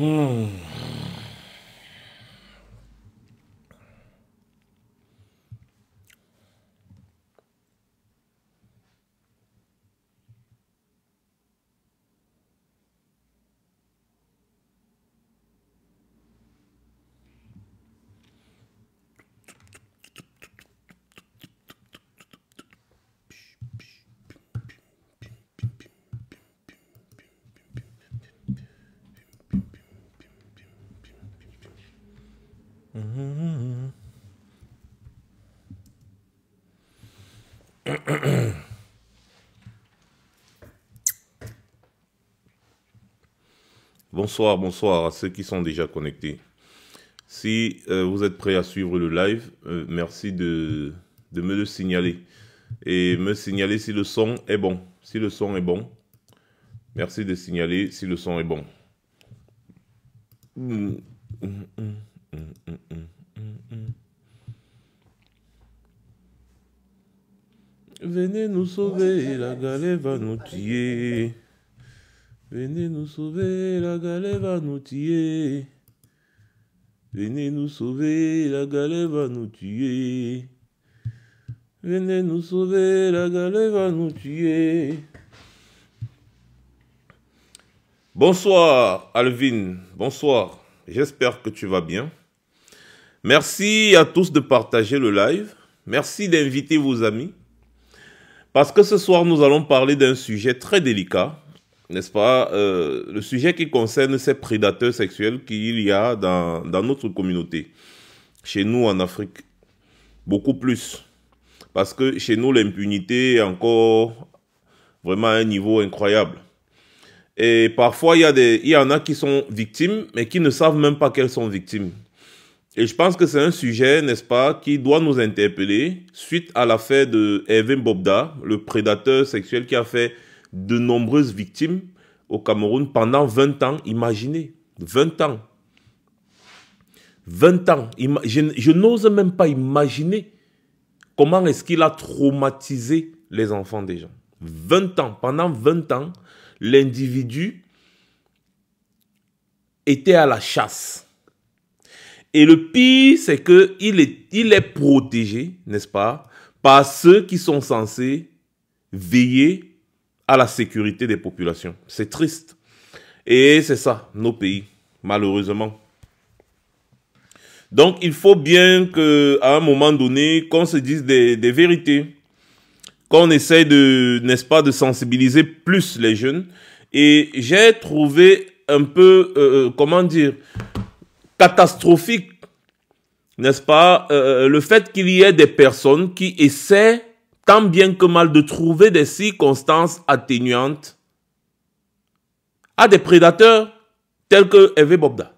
嗯。Bonsoir, bonsoir à ceux qui sont déjà connectés. Si euh, vous êtes prêts à suivre le live, euh, merci de, de, me le signaler. Et me signaler si le son est bon. Si le son est bon, merci de signaler si le son est bon. Venez nous sauver, la galère va nous tuer. Venez nous sauver, la galère va nous tuer. Venez nous sauver, la galère va nous tuer. Venez nous sauver, la galère va nous tuer. Bonsoir Alvin, bonsoir. J'espère que tu vas bien. Merci à tous de partager le live. Merci d'inviter vos amis. Parce que ce soir, nous allons parler d'un sujet très délicat n'est-ce pas, euh, le sujet qui concerne ces prédateurs sexuels qu'il y a dans, notre communauté, chez nous en Afrique, beaucoup plus. Parce que chez nous, l'impunité est encore vraiment à un niveau incroyable. Et parfois, il y, des, il y en a qui sont victimes, mais qui ne savent même pas qu'elles sont victimes. Et je pense que c'est un sujet, n'est-ce pas, qui doit nous interpeller suite à l'affaire de Evan Bobda, le prédateur sexuel qui a fait de nombreuses victimes au Cameroun pendant 20 ans, imaginez, 20 ans. 20 ans, je, je n'ose même pas imaginer comment est-ce qu'il a traumatisé les enfants des gens. 20 ans, pendant 20 ans, l'individu était à la chasse. Et le pire, c'est qu'il est, il est protégé, n'est-ce pas, par ceux qui sont censés veiller à la sécurité des populations. C'est triste. Et c'est ça, nos pays, malheureusement. Donc il faut bien qu'à un moment donné, qu'on se dise des, vérités, qu'on essaye de, n'est-ce pas, de sensibiliser plus les jeunes. Et j'ai trouvé un peu, euh, euh, comment dire, catastrophique, n'est-ce pas, euh, le fait qu'il y ait des personnes qui essaient tant bien que mal de trouver des circonstances atténuantes à des prédateurs tels que Eve Bobda.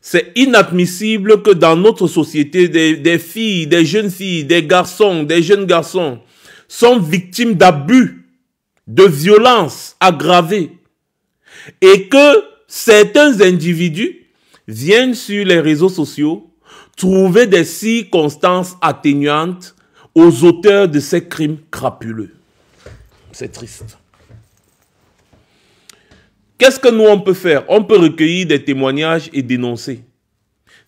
C'est inadmissible que dans notre société, des, des, filles, des jeunes filles, des garçons, des jeunes garçons sont victimes d'abus, de violences aggravées. Et que certains individus viennent sur les réseaux sociaux trouver des circonstances atténuantes aux auteurs de ces crimes crapuleux. C'est triste. Qu'est-ce que nous on peut faire On peut recueillir des témoignages et dénoncer.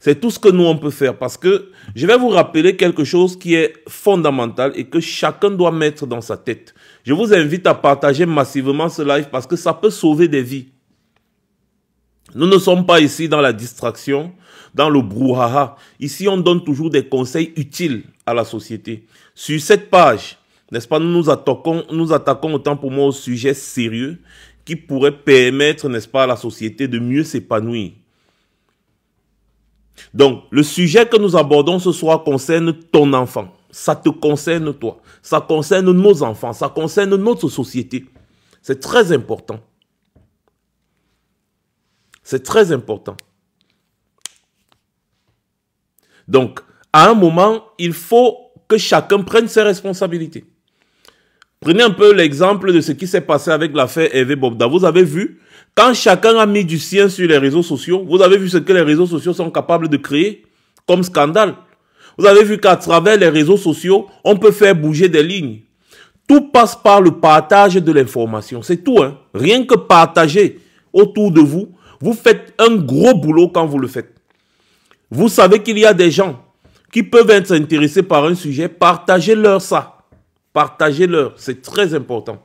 C'est tout ce que nous on peut faire parce que je vais vous rappeler quelque chose qui est fondamental et que chacun doit mettre dans sa tête. Je vous invite à partager massivement ce live parce que ça peut sauver des vies. Nous ne sommes pas ici dans la distraction, dans le brouhaha. Ici, on donne toujours des conseils utiles à la société. Sur cette page, n'est-ce pas, nous nous attaquons, nous attaquons autant pour moi au sujet sérieux qui pourrait permettre, n'est-ce pas, à la société de mieux s'épanouir. Donc, le sujet que nous abordons ce soir concerne ton enfant. Ça te concerne toi. Ça concerne nos enfants. Ça concerne notre société. C'est très important. C'est très important. Donc, à un moment, il faut que chacun prenne ses responsabilités. Prenez un peu l'exemple de ce qui s'est passé avec l'affaire Hervé Bobda. Vous avez vu, quand chacun a mis du sien sur les réseaux sociaux, vous avez vu ce que les réseaux sociaux sont capables de créer comme scandale. Vous avez vu qu'à travers les réseaux sociaux, on peut faire bouger des lignes. Tout passe par le partage de l'information. C'est tout. Hein. Rien que partager autour de vous, vous faites un gros boulot quand vous le faites. Vous savez qu'il y a des gens qui peuvent être intéressés par un sujet. Partagez-leur ça. Partagez-leur. C'est très important.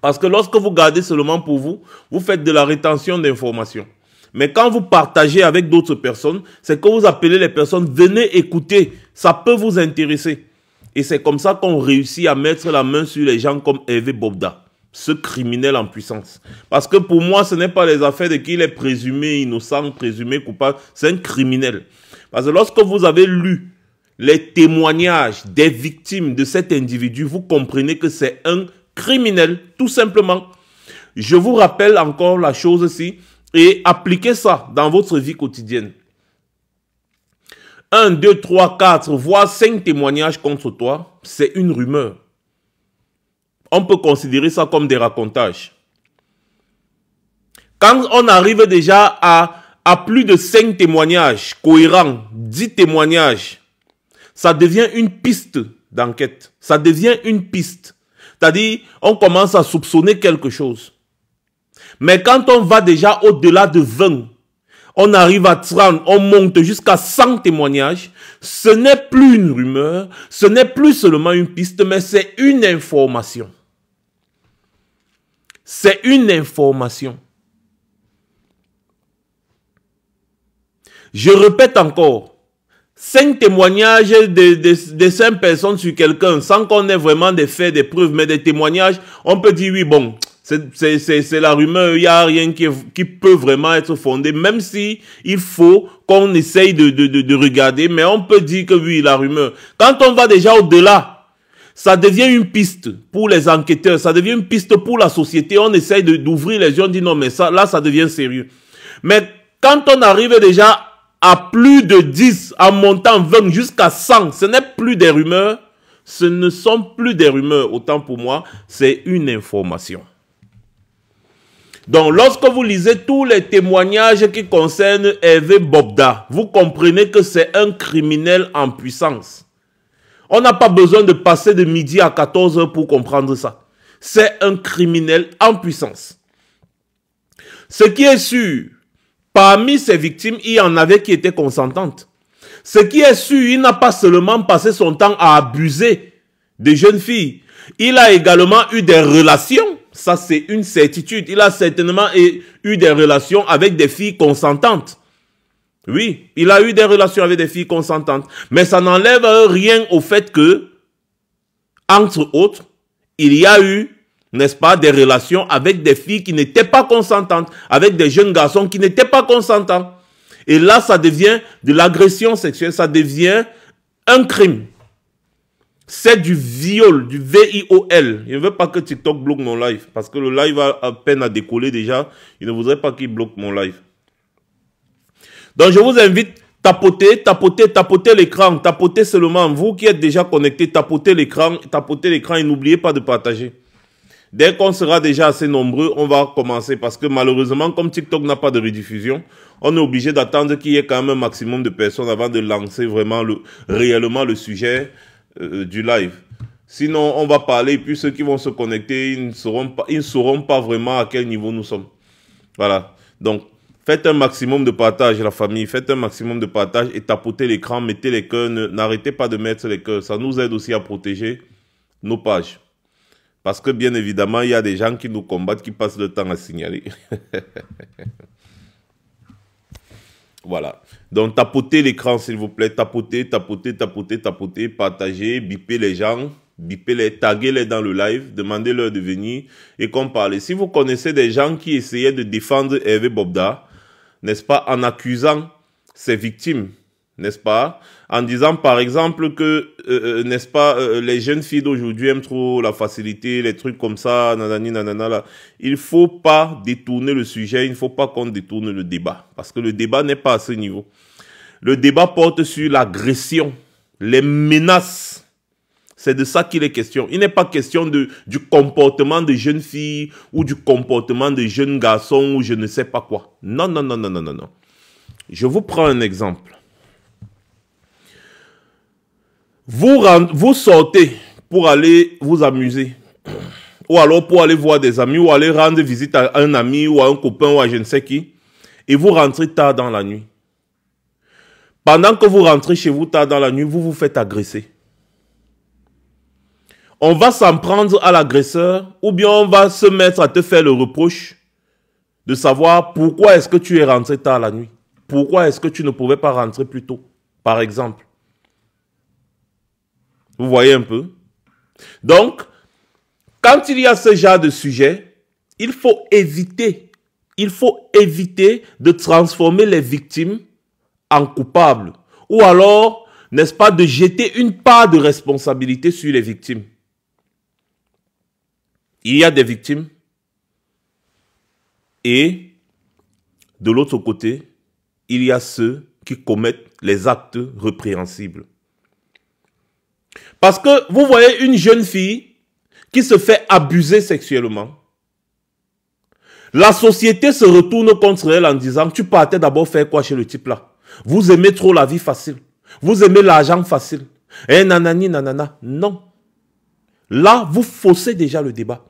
Parce que lorsque vous gardez seulement pour vous, vous faites de la rétention d'informations. Mais quand vous partagez avec d'autres personnes, c'est que vous appelez les personnes, venez écouter, ça peut vous intéresser. Et c'est comme ça qu'on réussit à mettre la main sur les gens comme Hervé Bobda ce criminel en puissance. Parce que pour moi, ce n'est pas les affaires de qui il est présumé innocent, présumé coupable, c'est un criminel. Parce que lorsque vous avez lu les témoignages des victimes de cet individu, vous comprenez que c'est un criminel, tout simplement. Je vous rappelle encore la chose ici et appliquez ça dans votre vie quotidienne. Un, deux, trois, quatre, voire cinq témoignages contre toi, c'est une rumeur on peut considérer ça comme des racontages. Quand on arrive déjà à, à plus de 5 témoignages cohérents, 10 témoignages, ça devient une piste d'enquête. Ça devient une piste. C'est-à-dire, on commence à soupçonner quelque chose. Mais quand on va déjà au-delà de 20, on arrive à 30, on monte jusqu'à 100 témoignages, ce n'est plus une rumeur, ce n'est plus seulement une piste, mais c'est une information. C'est une information. Je répète encore, cinq témoignages de, cinq personnes sur quelqu'un, sans qu'on ait vraiment des faits, des preuves, mais des témoignages, on peut dire oui, bon, c'est la rumeur, il n'y a rien qui, peut vraiment être fondé, même si il faut qu'on essaye de regarder, mais on peut dire que oui, la rumeur. Quand on va déjà au-delà ça devient une piste pour les enquêteurs, ça devient une piste pour la société. On essaye d'ouvrir les yeux, on dit non, mais ça, là, ça devient sérieux. Mais quand on arrive déjà à plus de 10, en montant 20 jusqu'à 100, ce n'est plus des rumeurs, ce ne sont plus des rumeurs, autant pour moi, c'est une information. Donc, lorsque vous lisez tous les témoignages qui concernent Hervé Bobda, vous comprenez que c'est un criminel en puissance. On n'a pas besoin de passer de midi à 14 h pour comprendre ça. C'est un criminel en puissance. Ce qui est sûr, parmi ses victimes, il y en avait qui étaient consentantes. Ce qui est sûr, il n'a pas seulement passé son temps à abuser des jeunes filles. Il a également eu des relations. Ça, c'est une certitude. Il a certainement eu des relations avec des filles consentantes. Oui, il a eu des relations avec des filles consentantes, mais ça n'enlève rien au fait que, entre autres, il y a eu, n'est-ce pas, des relations avec des filles qui n'étaient pas consentantes, avec des jeunes garçons qui n'étaient pas consentants. Et là, ça devient de l'agression sexuelle, ça devient un crime. C'est du viol, du V-I-O-L. Je ne veux pas que TikTok bloque mon live, parce que le live a à peine à décoller déjà. Je ne voudrais pas qu'il bloque mon live. Donc je vous invite, tapotez, tapotez, tapotez l'écran, tapotez seulement. Vous qui êtes déjà connectés, tapotez l'écran, tapotez l'écran et n'oubliez pas de partager. Dès qu'on sera déjà assez nombreux, on va commencer parce que malheureusement, comme TikTok n'a pas de rediffusion, on est obligé d'attendre qu'il y ait quand même un maximum de personnes avant de lancer vraiment le, réellement le sujet euh, du live. Sinon, on va parler, et puis ceux qui vont se connecter, ils ne seront pas, ils ne sauront pas vraiment à quel niveau nous sommes. Voilà. Donc, Faites un maximum de partage, la famille. Faites un maximum de partage et tapotez l'écran, mettez les cœurs. N'arrêtez pas de mettre les cœurs. Ça nous aide aussi à protéger nos pages. Parce que bien évidemment, il y a des gens qui nous combattent, qui passent le temps à signaler. voilà. Donc tapotez l'écran, s'il vous plaît. Tapotez, tapotez, tapotez, tapotez. Partagez, bipez les gens bipez-les, taguez-les dans le live, demandez-leur de venir et qu'on parle. Si vous connaissez des gens qui essayaient de défendre Hervé Bobda, n'est-ce pas, en accusant ses victimes, n'est-ce pas En disant par exemple que, euh, euh, n'est-ce pas, euh, les jeunes filles d'aujourd'hui aiment trop la facilité, les trucs comme ça, nanani, nanana. Il faut pas détourner le sujet, il ne faut pas qu'on détourne le débat, parce que le débat n'est pas à ce niveau. Le débat porte sur l'agression, les menaces c'est de ça qu'il est question. Il n'est pas question de, du comportement de jeunes filles ou du comportement de jeunes garçons ou je ne sais pas quoi. Non, non, non, non, non, non, Je vous prends un exemple. Vous, vous sortez pour aller vous amuser ou alors pour aller voir des amis ou aller rendre visite à un ami ou à un copain ou à je ne sais qui et vous rentrez tard dans la nuit. Pendant que vous rentrez chez vous tard dans la nuit, vous vous faites agresser on va s'en prendre à l'agresseur ou bien on va se mettre à te faire le reproche de savoir pourquoi est-ce que tu es rentré tard la nuit. Pourquoi est-ce que tu ne pouvais pas rentrer plus tôt, par exemple. Vous voyez un peu Donc, quand il y a ce genre de sujet, il faut éviter, il faut éviter de transformer les victimes en coupables. Ou alors, n'est-ce pas, de jeter une part de responsabilité sur les victimes il y a des victimes et de l'autre côté, il y a ceux qui commettent les actes répréhensibles. Parce que vous voyez une jeune fille qui se fait abuser sexuellement. La société se retourne contre elle en disant, tu partais d'abord faire quoi chez le type là Vous aimez trop la vie facile. Vous aimez l'argent facile. Eh nanani nanana. Non. Là, vous faussez déjà le débat.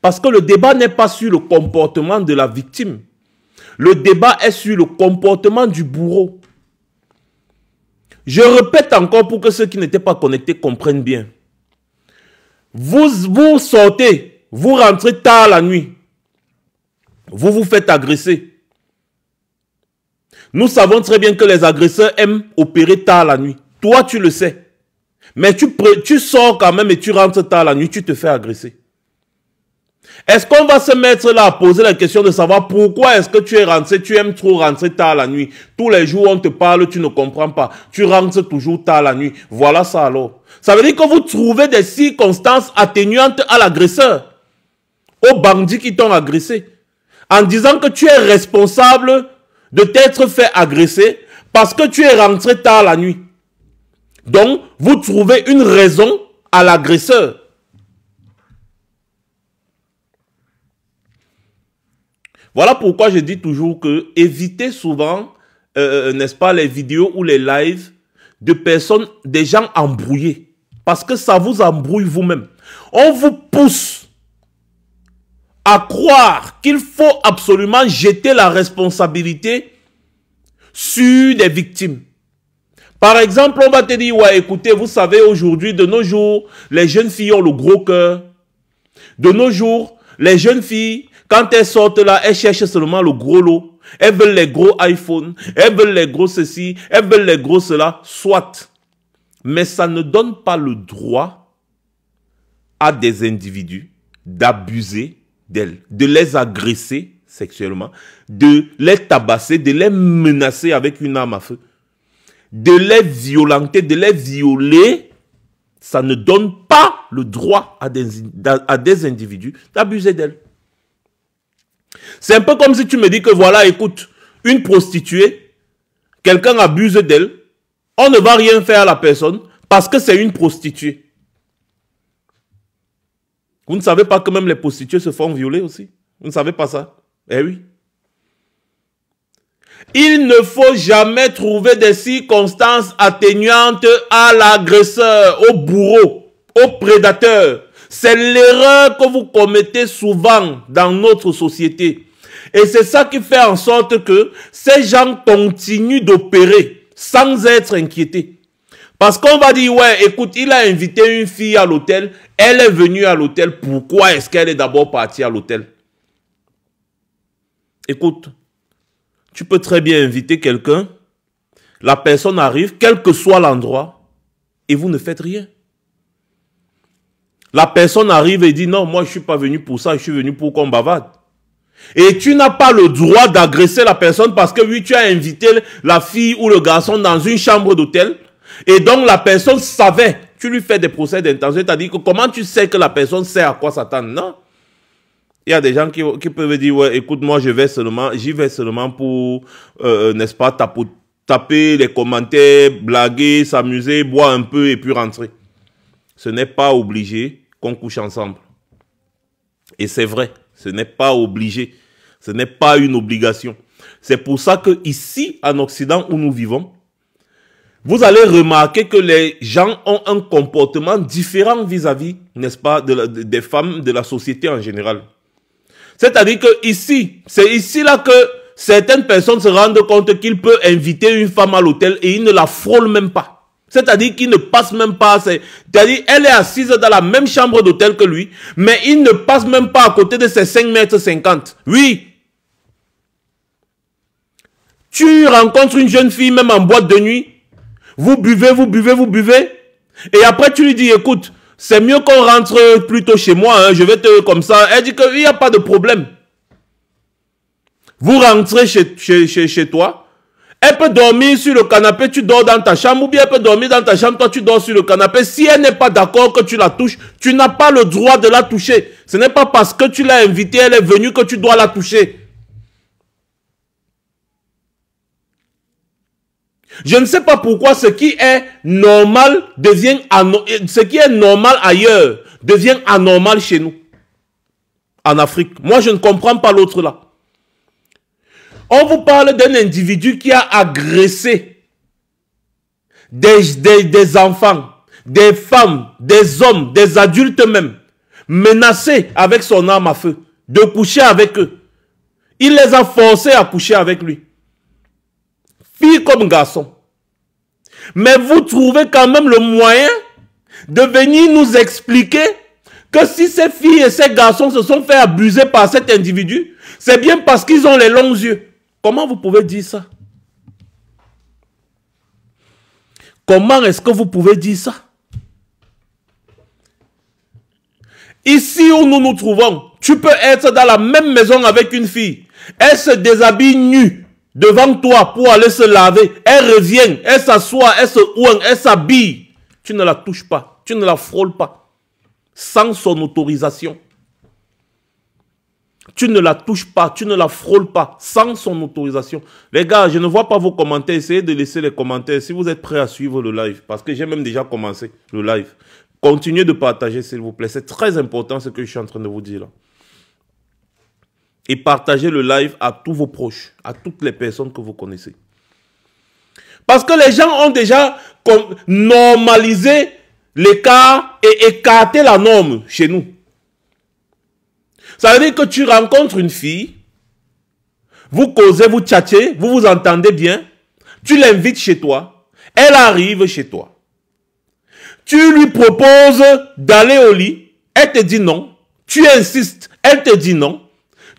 Parce que le débat n'est pas sur le comportement de la victime. Le débat est sur le comportement du bourreau. Je répète encore pour que ceux qui n'étaient pas connectés comprennent bien. Vous, vous sortez, vous rentrez tard la nuit. Vous vous faites agresser. Nous savons très bien que les agresseurs aiment opérer tard la nuit. Toi, tu le sais. Mais tu, tu sors quand même et tu rentres tard la nuit, tu te fais agresser. Est-ce qu'on va se mettre là à poser la question de savoir pourquoi est-ce que tu es rentré, tu aimes trop rentrer tard la nuit. Tous les jours on te parle, tu ne comprends pas. Tu rentres toujours tard la nuit. Voilà ça alors. Ça veut dire que vous trouvez des circonstances atténuantes à l'agresseur, aux bandits qui t'ont agressé, en disant que tu es responsable de t'être fait agresser parce que tu es rentré tard la nuit. Donc, vous trouvez une raison à l'agresseur. Voilà pourquoi je dis toujours que évitez souvent, euh, euh, n'est-ce pas, les vidéos ou les lives de personnes, des gens embrouillés. Parce que ça vous embrouille vous-même. On vous pousse à croire qu'il faut absolument jeter la responsabilité sur des victimes. Par exemple, on va te dire, ouais, écoutez, vous savez, aujourd'hui, de nos jours, les jeunes filles ont le gros cœur. De nos jours, les jeunes filles, quand elles sortent là, elles cherchent seulement le gros lot. Elles veulent les gros iPhones, elles veulent les gros ceci, elles veulent les gros cela, soit. Mais ça ne donne pas le droit à des individus d'abuser d'elles, de les agresser sexuellement, de les tabasser, de les menacer avec une arme à feu, de les violenter, de les violer. Ça ne donne pas le droit à des, à des individus d'abuser d'elles. C'est un peu comme si tu me dis que voilà, écoute, une prostituée, quelqu'un abuse d'elle, on ne va rien faire à la personne parce que c'est une prostituée. Vous ne savez pas que même les prostituées se font violer aussi Vous ne savez pas ça Eh oui. Il ne faut jamais trouver des circonstances atténuantes à l'agresseur, au bourreau, au prédateur. C'est l'erreur que vous commettez souvent dans notre société. Et c'est ça qui fait en sorte que ces gens continuent d'opérer sans être inquiétés. Parce qu'on va dire, ouais, écoute, il a invité une fille à l'hôtel, elle est venue à l'hôtel, pourquoi est-ce qu'elle est, d'abord partie à l'hôtel Écoute, tu peux très bien inviter quelqu'un, la personne arrive, quel que soit l'endroit, et vous ne faites rien. La personne arrive et dit, non, moi je suis pas venu pour ça, je suis venu pour qu'on bavade. Et tu n'as pas le droit d'agresser la personne parce que oui, tu as invité la fille ou le garçon dans une chambre d'hôtel. Et donc la personne savait, tu lui fais des procès d'intention, c'est-à-dire que comment tu sais que la personne sait à quoi s'attendre, non il y a des gens qui, peuvent dire, ouais, écoute, moi, je vais seulement, j'y vais seulement pour, euh, n'est-ce pas, taper les commentaires, blaguer, s'amuser, boire un peu et puis rentrer. Ce n'est pas obligé qu'on couche ensemble. Et c'est vrai, ce n'est pas obligé, ce n'est pas une obligation. C'est pour ça que ici, en Occident où nous vivons, vous allez remarquer que les gens ont un comportement différent vis-à-vis, n'est-ce pas, des femmes, de la société en général. C'est-à-dire que ici, c'est ici là que certaines personnes se rendent compte qu'il peut inviter une femme à l'hôtel et ils ne la frôlent même pas. C'est-à-dire qu'il ne passe même pas. C'est-à-dire elle est assise dans la même chambre d'hôtel que lui, mais il ne passe même pas à côté de ses 5 mètres 50. Oui. Tu rencontres une jeune fille même en boîte de nuit. Vous buvez, vous buvez, vous buvez. Et après tu lui dis, écoute, c'est mieux qu'on rentre plutôt chez moi. Hein. je vais te comme ça. Elle dit qu'il n'y a pas de problème. Vous rentrez chez, chez toi. Elle peut dormir sur le canapé, tu dors dans ta chambre, ou bien elle peut dormir dans ta chambre, toi tu dors sur le canapé. Si elle n'est pas d'accord que tu la touches, tu n'as pas le droit de la toucher. Ce n'est pas parce que tu l'as invitée, elle est venue que tu dois la toucher. Je ne sais pas pourquoi ce qui est normal devient ce qui est normal ailleurs devient anormal chez nous, en Afrique. Moi, je ne comprends pas l'autre là. On vous parle d'un individu qui a agressé des, enfants, des femmes, des hommes, des adultes même, menacés avec son arme à feu de coucher avec eux. Il les a forcés à coucher avec lui. Filles comme garçon. Mais vous trouvez quand même le moyen de venir nous expliquer que si ces filles et ces garçons se sont fait abuser par cet individu, c'est bien parce qu'ils ont les longs yeux. Comment vous pouvez dire ça Comment est-ce que vous pouvez dire ça Ici où nous nous trouvons, tu peux être dans la même maison avec une fille. Elle se déshabille nue devant toi pour aller se laver. Elle revient, elle s'assoit, elle se oint, elle s'habille. Tu ne la touches pas, tu ne la frôles pas. Sans son autorisation. Tu ne la touches pas, tu ne la frôles pas sans son autorisation. Les gars, je ne vois pas vos commentaires. Essayez de laisser les commentaires si vous êtes prêts à suivre le live. Parce que j'ai même déjà commencé le live. Continuez de partager, s'il vous plaît. C'est très important ce que je suis en train de vous dire Et partagez le live à tous vos proches, à toutes les personnes que vous connaissez. Parce que les gens ont déjà normalisé l'écart et écarté la norme chez nous. Ça veut dire que tu rencontres une fille, vous causez, vous tchatchez, vous vous entendez bien, tu l'invites chez toi, elle arrive chez toi. Tu lui proposes d'aller au lit, elle te dit non, tu insistes, elle te dit non.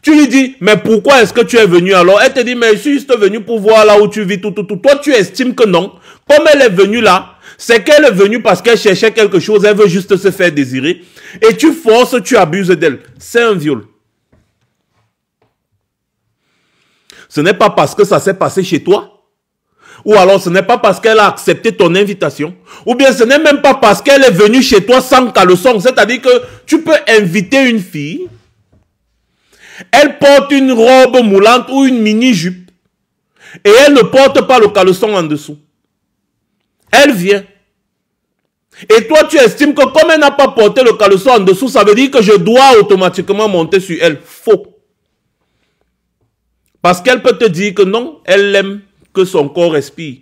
Tu lui dis, mais pourquoi est-ce que tu es venu alors Elle te dit, mais je suis juste venu pour voir là où tu vis, tout, tout, tout. Toi, tu estimes que non. Comme elle est venue là, c'est qu'elle est venue parce qu'elle cherchait quelque chose, elle veut juste se faire désirer. Et tu forces, tu abuses d'elle. C'est un viol. Ce n'est pas parce que ça s'est passé chez toi. Ou alors ce n'est pas parce qu'elle a accepté ton invitation. Ou bien ce n'est même pas parce qu'elle est venue chez toi sans caleçon. C'est-à-dire que tu peux inviter une fille. Elle porte une robe moulante ou une mini-jupe. Et elle ne porte pas le caleçon en dessous. Elle vient. Et toi, tu estimes que comme elle n'a pas porté le caleçon en dessous, ça veut dire que je dois automatiquement monter sur elle. Faux. Parce qu'elle peut te dire que non, elle aime que son corps respire.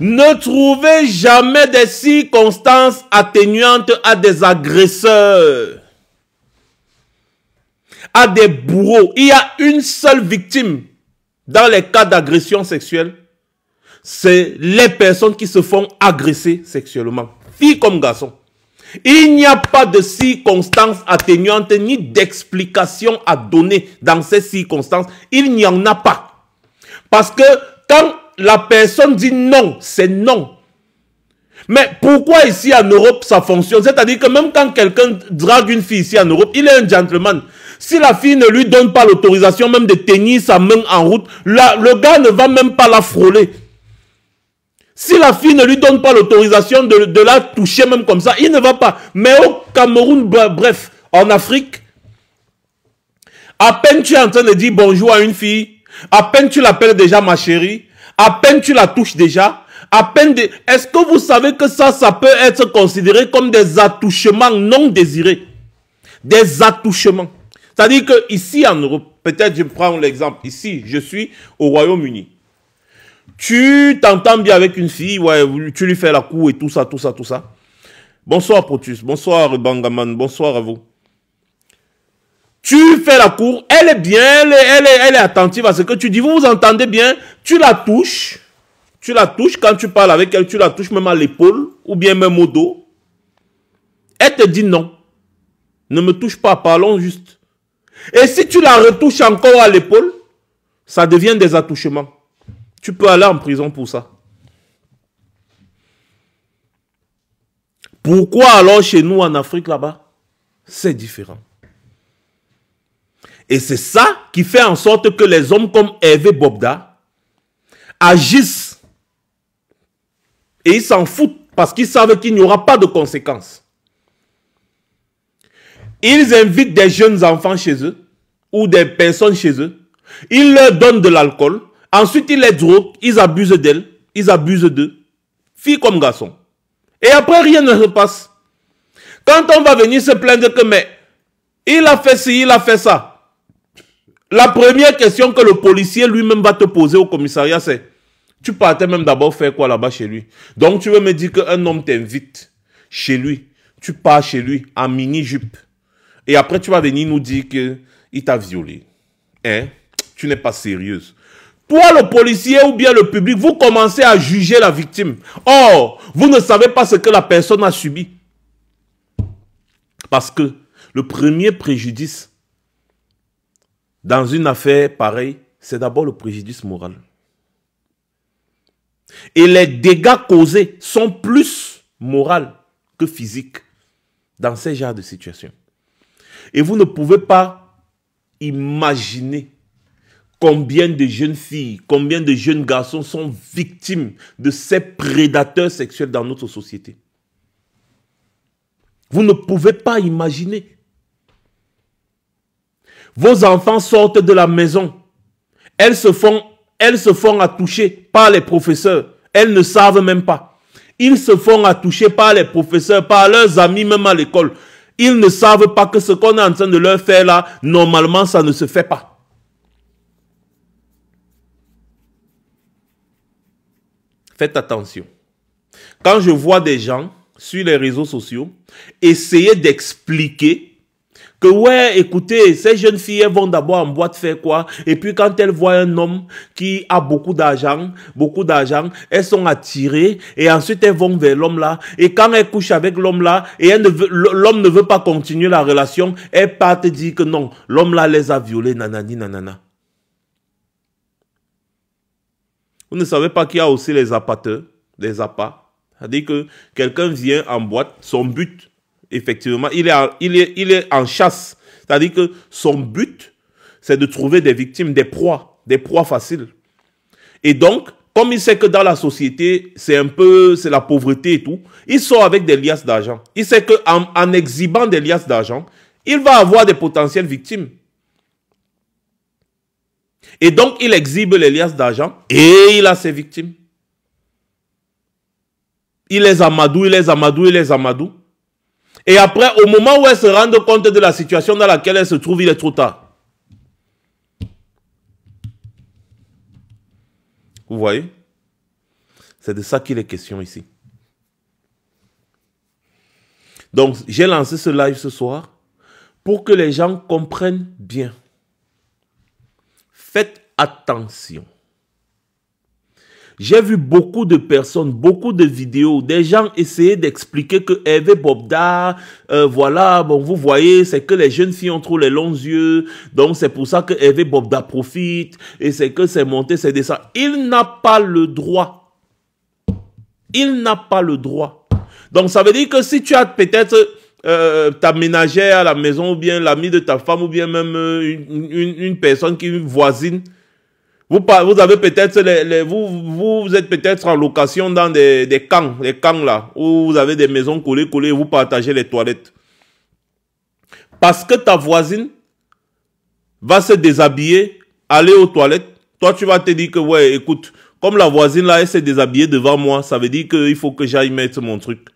Ne trouvez jamais des circonstances atténuantes à des agresseurs à des bourreaux, il y a une seule victime dans les cas d'agression sexuelle, c'est les personnes qui se font agresser sexuellement, filles comme garçons. Il n'y a pas de circonstances atténuantes ni d'explication à donner dans ces circonstances. Il n'y en a pas. Parce que quand la personne dit non, c'est non. Mais pourquoi ici en Europe ça fonctionne C'est-à-dire que même quand quelqu'un drague une fille ici en Europe, il est un gentleman. Si la fille ne lui donne pas l'autorisation même de tenir sa main en route, le gars ne va même pas la frôler. Si la fille ne lui donne pas l'autorisation de, de, la toucher même comme ça, il ne va pas. Mais au Cameroun, bref, en Afrique, à peine tu es en train de dire bonjour à une fille, à peine tu l'appelles déjà ma chérie, à peine tu la touches déjà, à peine... De... Est-ce que vous savez que ça, ça peut être considéré comme des attouchements non désirés Des attouchements. C'est-à-dire qu'ici en Europe, peut-être je prends l'exemple, ici, je suis au Royaume-Uni. Tu t'entends bien avec une fille, ouais, tu lui fais la cour et tout ça, tout ça, tout ça. Bonsoir Protus, bonsoir Bangaman, bonsoir à vous. Tu fais la cour, elle est bien, elle est, elle est attentive à ce que tu dis, vous vous entendez bien, tu la touches, tu la touches quand tu parles avec elle, tu la touches même à l'épaule ou bien même au dos. Elle te dit non, ne me touche pas, parlons juste. Et si tu la retouches encore à l'épaule, ça devient des attouchements. Tu peux aller en prison pour ça. Pourquoi alors chez nous en Afrique là-bas, c'est différent Et c'est ça qui fait en sorte que les hommes comme Hervé Bobda agissent et ils s'en foutent parce qu'ils savent qu'il n'y aura pas de conséquences. Ils invitent des jeunes enfants chez eux ou des personnes chez eux. Ils leur donnent de l'alcool. Ensuite, ils les droguent. Ils abusent d'elles. Ils abusent d'eux. Filles comme garçons. Et après, rien ne se passe. Quand on va venir se plaindre que, mais, il a fait ci, il a fait ça. La première question que le policier lui-même va te poser au commissariat, c'est, tu partais même d'abord faire quoi là-bas chez lui Donc, tu veux me dire qu'un homme t'invite chez lui. Tu pars chez lui en mini-jupe. Et après, tu vas venir nous dire qu'il t'a violé. Hein? Tu n'es pas sérieuse. Toi, le policier ou bien le public, vous commencez à juger la victime. Or, vous ne savez pas ce que la personne a subi. Parce que le premier préjudice dans une affaire pareille, c'est d'abord le préjudice moral. Et les dégâts causés sont plus moraux que physiques dans ces genres de situations. Et vous ne pouvez pas imaginer combien de jeunes filles, combien de jeunes garçons sont victimes de ces prédateurs sexuels dans notre société. Vous ne pouvez pas imaginer. Vos enfants sortent de la maison. Elles se font, elles se font toucher par les professeurs. Elles ne savent même pas. Ils se font toucher par les professeurs, par leurs amis, même à l'école. Ils ne savent pas que ce qu'on est en train de leur faire là, normalement, ça ne se fait pas. Faites attention. Quand je vois des gens sur les réseaux sociaux essayer d'expliquer que ouais, écoutez, ces jeunes filles, elles vont d'abord en boîte faire quoi Et puis quand elles voient un homme qui a beaucoup d'argent, beaucoup d'argent, elles sont attirées et ensuite elles vont vers l'homme-là. Et quand elles couchent avec l'homme-là et l'homme ne veut pas continuer la relation, elles partent dire que non, l'homme-là les a violées, nanani, nanana. Vous ne savez pas qu'il y a aussi les appâteurs, des appâts. C'est-à-dire que quelqu'un vient en boîte, son but, effectivement, il est en, il est, en chasse. C'est-à-dire que son but, c'est de trouver des victimes, des proies, des proies faciles. Et donc, comme il sait que dans la société, c'est un peu, c'est la pauvreté et tout, il sort avec des liasses d'argent. Il sait qu'en en, exhibant des liasses d'argent, il va avoir des potentielles victimes. Et donc, il exhibe les liasses d'argent et il a ses victimes. Il les amadou, il les amadou, il les amadou. Et après, au moment où elles se rendent compte de la situation dans laquelle elles se trouvent, il est trop tard. Vous voyez C'est de ça qu'il est question ici. Donc, j'ai lancé ce live ce soir pour que les gens comprennent bien. Faites attention. J'ai vu beaucoup de personnes, beaucoup de vidéos, des gens essayer d'expliquer que eh, Hervé Bobda, euh, voilà, bon, vous voyez, c'est que les jeunes filles ont trop les longs yeux, donc c'est pour ça que eh, Hervé Bobda profite, et c'est que c'est monté, c'est descendu. Il n'a pas le droit. Il n'a pas le droit. Donc ça veut dire que si tu as peut-être euh, ta ménagère à la maison, ou bien l'ami de ta femme, ou bien même euh, une, une personne qui est voisine, vous, avez peut-être vous, vous êtes peut-être en location dans des, camps, des camps là, où vous avez des maisons collées, collées, et vous partagez les toilettes. Parce que ta voisine va se déshabiller, aller aux toilettes, toi tu vas te dire que ouais, écoute, comme la voisine là, elle s'est déshabillée devant moi, ça veut dire qu'il faut que j'aille mettre mon truc.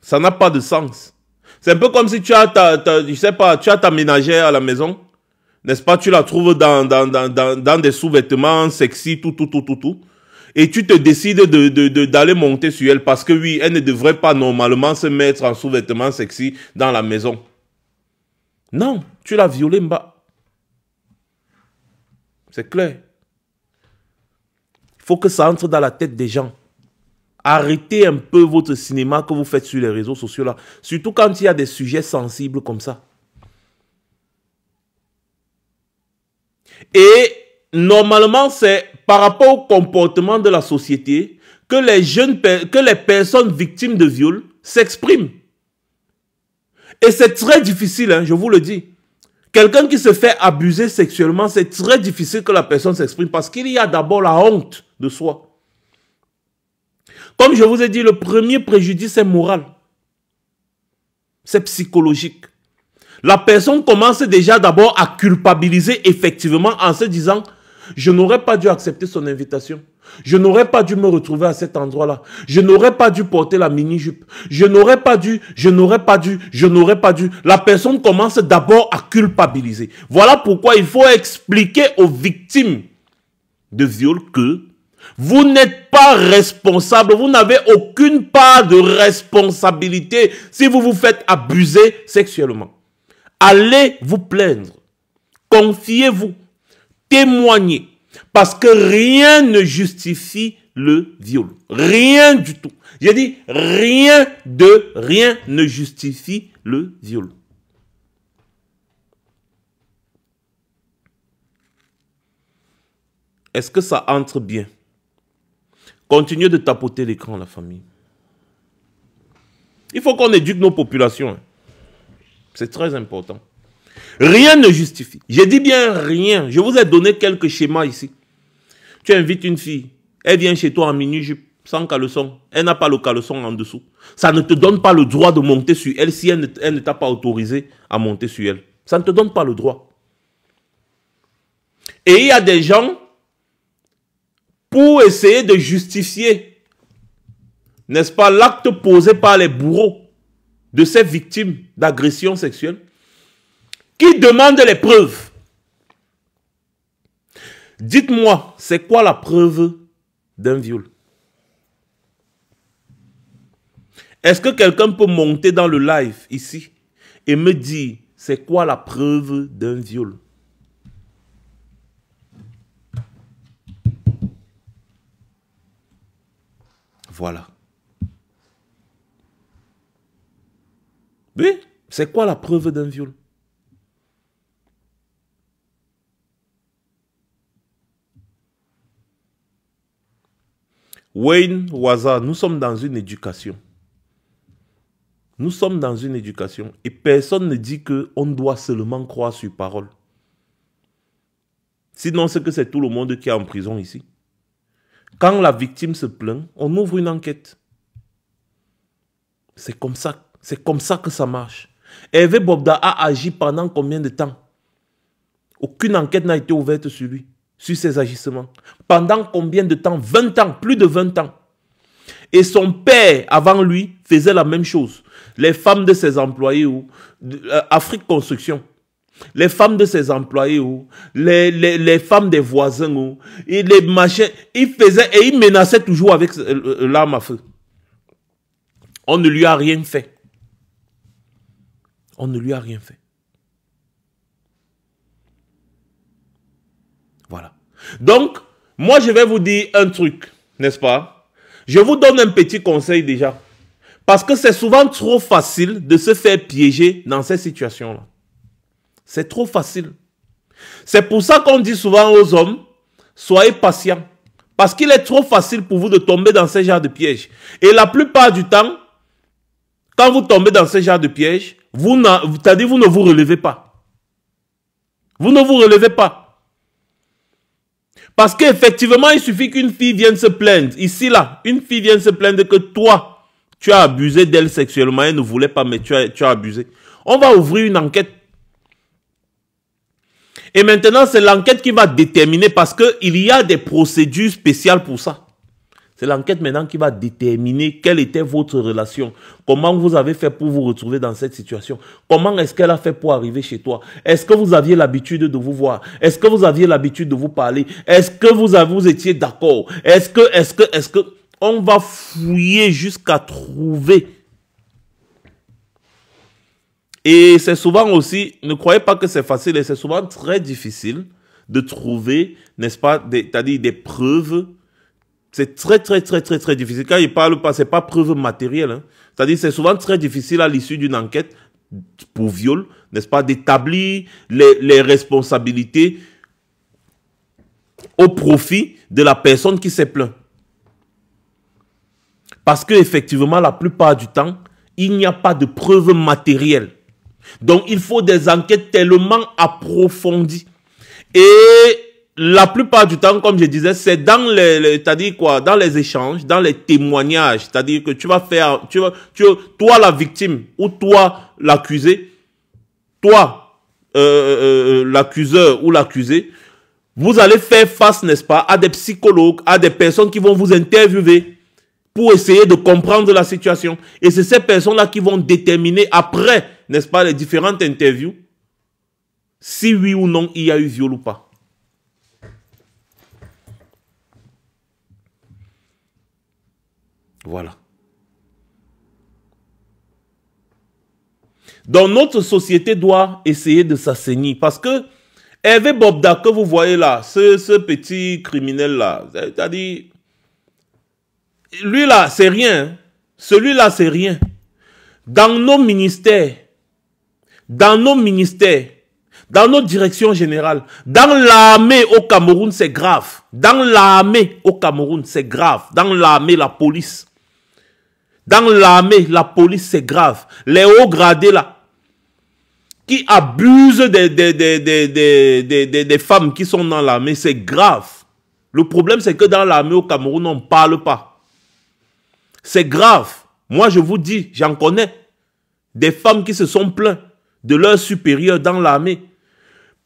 Ça n'a pas de sens. C'est un peu comme si tu as ta, je sais pas, tu as ta ménagère à la maison n'est-ce pas Tu la trouves dans, dans, des sous-vêtements sexy, tout, tout, tout, tout, tout. Et tu te décides de, d'aller monter sur elle parce que oui, elle ne devrait pas normalement se mettre en sous-vêtements sexy dans la maison. Non, tu l'as violée, Mba. C'est clair. Il faut que ça entre dans la tête des gens. Arrêtez un peu votre cinéma que vous faites sur les réseaux sociaux là. Surtout quand il y a des sujets sensibles comme ça. Et normalement, c'est par rapport au comportement de la société que les jeunes, que les personnes victimes de viol s'expriment. Et c'est très difficile, hein, je vous le dis. Quelqu'un qui se fait abuser sexuellement, c'est très difficile que la personne s'exprime parce qu'il y a d'abord la honte de soi. Comme je vous ai dit, le premier préjudice est moral. C'est psychologique la personne commence déjà d'abord à culpabiliser effectivement en se disant, je n'aurais pas dû accepter son invitation. Je n'aurais pas dû me retrouver à cet endroit-là. Je n'aurais pas dû porter la mini-jupe. Je n'aurais pas dû, je n'aurais pas dû, je n'aurais pas dû. La personne commence d'abord à culpabiliser. Voilà pourquoi il faut expliquer aux victimes de viol que vous n'êtes pas responsable, vous n'avez aucune part de responsabilité si vous vous faites abuser sexuellement. Allez vous plaindre. Confiez-vous. Témoignez. Parce que rien ne justifie le viol. Rien du tout. J'ai dit, rien de rien ne justifie le viol. Est-ce que ça entre bien Continuez de tapoter l'écran, la famille. Il faut qu'on éduque nos populations. Hein. C'est très important. Rien ne justifie. J'ai dit bien rien. Je vous ai donné quelques schémas ici. Tu invites une fille, elle vient chez toi en mini sans caleçon. Elle n'a pas le caleçon en dessous. Ça ne te donne pas le droit de monter sur elle si elle elle ne t'a pas autorisé à monter sur elle. Ça ne te donne pas le droit. Et il y a des gens, pour essayer de justifier, n'est-ce pas, l'acte posé par les bourreaux, de ces victimes d'agressions sexuelles qui demandent les preuves. Dites-moi, c'est quoi la preuve d'un viol Est-ce que quelqu'un peut monter dans le live ici et me dire, c'est quoi la preuve d'un viol Voilà. Oui, c'est quoi la preuve d'un viol Wayne Waza, nous sommes dans une éducation. Nous sommes dans une éducation et personne ne dit qu'on doit seulement croire sur parole. Sinon, c'est que c'est tout le monde qui est en prison ici. Quand la victime se plaint, on ouvre une enquête. C'est comme ça c'est comme ça que ça marche. Hervé Bobda a agi pendant combien de temps Aucune enquête n'a été ouverte sur lui, sur ses agissements. Pendant combien de temps 20 ans, plus de 20 ans. Et son père, avant lui, faisait la même chose. Les femmes de ses employés ou euh, Afrique Construction, les femmes de ses employés ou les, les, les femmes des voisins ou et les machins, il faisait et il menaçait toujours avec euh, euh, l'arme à feu. On ne lui a rien fait on ne lui a rien fait. Voilà. Donc, moi, je vais vous dire un truc, n'est-ce pas Je vous donne un petit conseil déjà. Parce que c'est souvent trop facile de se faire piéger dans ces situations-là. C'est trop facile. C'est pour ça qu'on dit souvent aux hommes, soyez patients. Parce qu'il est trop facile pour vous de tomber dans ce genre de piège. Et la plupart du temps, quand vous tombez dans ce genre de piège, vous dit vous ne vous relevez pas. Vous ne vous relevez pas. Parce qu'effectivement, il suffit qu'une fille vienne se plaindre. Ici, là, une fille vienne se plaindre que toi, tu as abusé d'elle sexuellement. Elle ne voulait pas, mais tu tu as abusé. On va ouvrir une enquête. Et maintenant, c'est l'enquête qui va déterminer parce qu'il y a des procédures spéciales pour ça. C'est l'enquête maintenant qui va déterminer quelle était votre relation, comment vous avez fait pour vous retrouver dans cette situation, comment est-ce qu'elle a fait pour arriver chez toi, est-ce que vous aviez l'habitude de vous voir, est-ce que vous aviez l'habitude de vous parler, est-ce que vous, vous étiez d'accord, est-ce que, est-ce que, est-ce que, on va fouiller jusqu'à trouver. Et c'est souvent aussi, ne croyez pas que c'est facile, et c'est souvent très difficile de trouver, n'est-ce pas, c'est-à-dire des preuves c'est très, très, très, très, très difficile. Quand il parle, pas, c'est pas preuve matérielle. Hein. C'est-à-dire, c'est souvent très difficile à l'issue d'une enquête pour viol, n'est-ce pas, d'établir les, responsabilités au profit de la personne qui s'est plaint. Parce qu'effectivement, la plupart du temps, il n'y a pas de preuve matérielle. Donc, il faut des enquêtes tellement approfondies. Et la plupart du temps, comme je disais, c'est dans les, quoi, dans les échanges, dans les témoignages, c'est-à-dire que tu vas faire, tu vas, tu, toi la victime ou toi l'accusé, toi euh, euh, euh, l'accuseur ou l'accusé, vous allez faire face, n'est-ce pas, à des psychologues, à des personnes qui vont vous interviewer pour essayer de comprendre la situation. Et c'est ces personnes-là qui vont déterminer après, n'est-ce pas, les différentes interviews, si oui ou non il y a eu viol ou pas. Voilà. Dans notre société doit essayer de s'assainir parce que Hervé Bobda que vous voyez là, ce, ce petit criminel-là, c'est-à-dire, lui là, c'est rien. Celui-là, c'est rien. Dans nos ministères, dans nos ministères, dans nos directions générales, dans l'armée au Cameroun, c'est grave. Dans l'armée au Cameroun, c'est grave. Dans l'armée, la police. Dans l'armée, la police, c'est grave. Les hauts gradés, là, qui abusent des, des, femmes qui sont dans l'armée, c'est grave. Le problème, c'est que dans l'armée au Cameroun, on ne parle pas. C'est grave. Moi, je vous dis, j'en connais. Des femmes qui se sont plaintes de leurs supérieurs dans l'armée.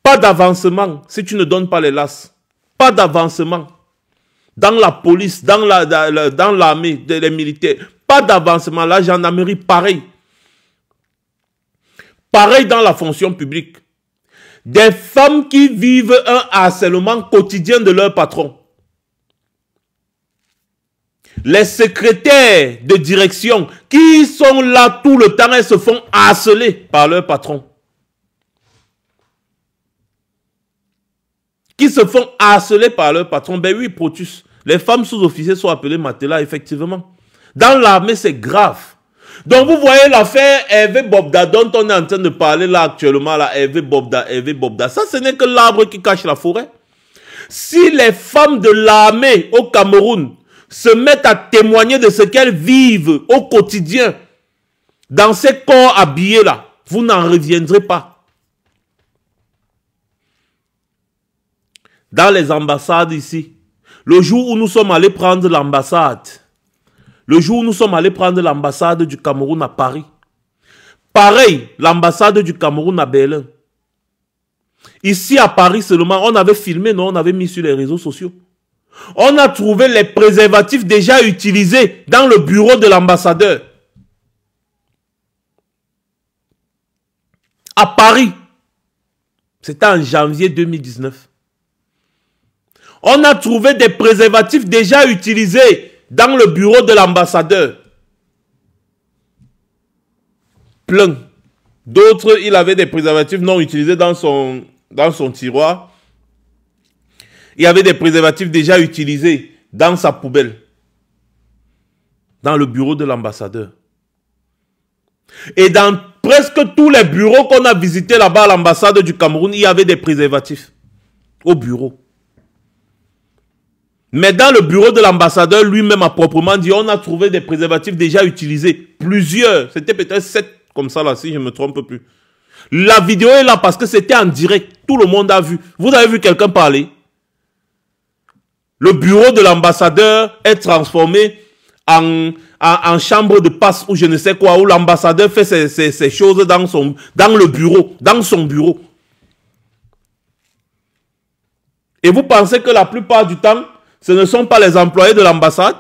Pas d'avancement si tu ne donnes pas les lasses. Pas d'avancement. Dans la police, dans l'armée, la, dans les militaires, pas d'avancement. La gendarmerie, pareil. Pareil dans la fonction publique. Des femmes qui vivent un harcèlement quotidien de leur patron. Les secrétaires de direction qui sont là tout le temps et se font harceler par leur patron. Qui se font harceler par leur patron. Ben oui, Protus. Les femmes sous-officiers sont appelées matelas, effectivement. Dans l'armée, c'est grave. Donc vous voyez l'affaire Hervé Bobda dont on est en train de parler là actuellement, là, Hervé Bobda, Hervé Bobda. Ça, ce n'est que l'arbre qui cache la forêt. Si les femmes de l'armée au Cameroun se mettent à témoigner de ce qu'elles vivent au quotidien, dans ces corps habillés là, vous n'en reviendrez pas. Dans les ambassades ici, le jour où nous sommes allés prendre l'ambassade, le jour où nous sommes allés prendre l'ambassade du Cameroun à Paris, pareil, l'ambassade du Cameroun à Berlin. Ici à Paris seulement, on avait filmé, non, on avait mis sur les réseaux sociaux. On a trouvé les préservatifs déjà utilisés dans le bureau de l'ambassadeur. À Paris. C'était en janvier 2019. On a trouvé des préservatifs déjà utilisés dans le bureau de l'ambassadeur. Plein. D'autres, il avait des préservatifs non utilisés dans son, dans son tiroir. Il y avait des préservatifs déjà utilisés dans sa poubelle. Dans le bureau de l'ambassadeur. Et dans presque tous les bureaux qu'on a visités là-bas à l'ambassade du Cameroun, il y avait des préservatifs au bureau. Mais dans le bureau de l'ambassadeur lui-même a proprement dit, on a trouvé des préservatifs déjà utilisés. Plusieurs. C'était peut-être sept comme ça là, si je ne me trompe plus. La vidéo est là parce que c'était en direct. Tout le monde a vu. Vous avez vu quelqu'un parler. Le bureau de l'ambassadeur est transformé en, chambre de passe ou je ne sais quoi, où l'ambassadeur fait ses, choses dans, son, dans le bureau, dans son bureau. Et vous pensez que la plupart du temps, ce ne sont pas les employés de l'ambassade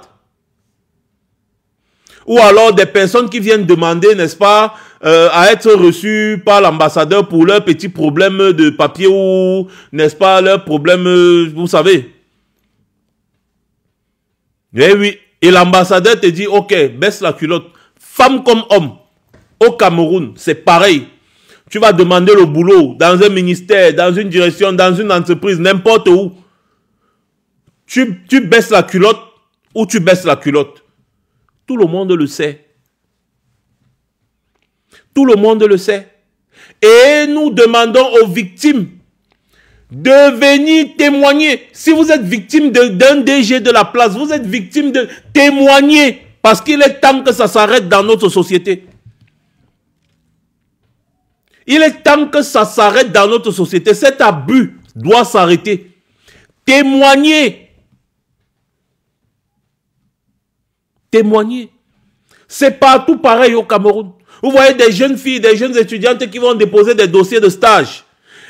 Ou alors des personnes qui viennent demander, n'est-ce pas, euh, à être reçues par l'ambassadeur pour leurs petits problèmes de papier ou, n'est-ce pas, leurs problèmes, euh, vous savez. Eh oui, et l'ambassadeur te dit, ok, baisse la culotte. Femme comme homme, au Cameroun, c'est pareil. Tu vas demander le boulot dans un ministère, dans une direction, dans une entreprise, n'importe où. Tu, tu baisses la culotte ou tu baisses la culotte. Tout le monde le sait. Tout le monde le sait. Et nous demandons aux victimes de venir témoigner. Si vous êtes victime d'un DG de la place, vous êtes victime de témoigner parce qu'il est temps que ça s'arrête dans notre société. Il est temps que ça s'arrête dans notre société. Cet abus doit s'arrêter. Témoigner témoigner. C'est tout pareil au Cameroun. Vous voyez des jeunes filles, des jeunes étudiantes qui vont déposer des dossiers de stage.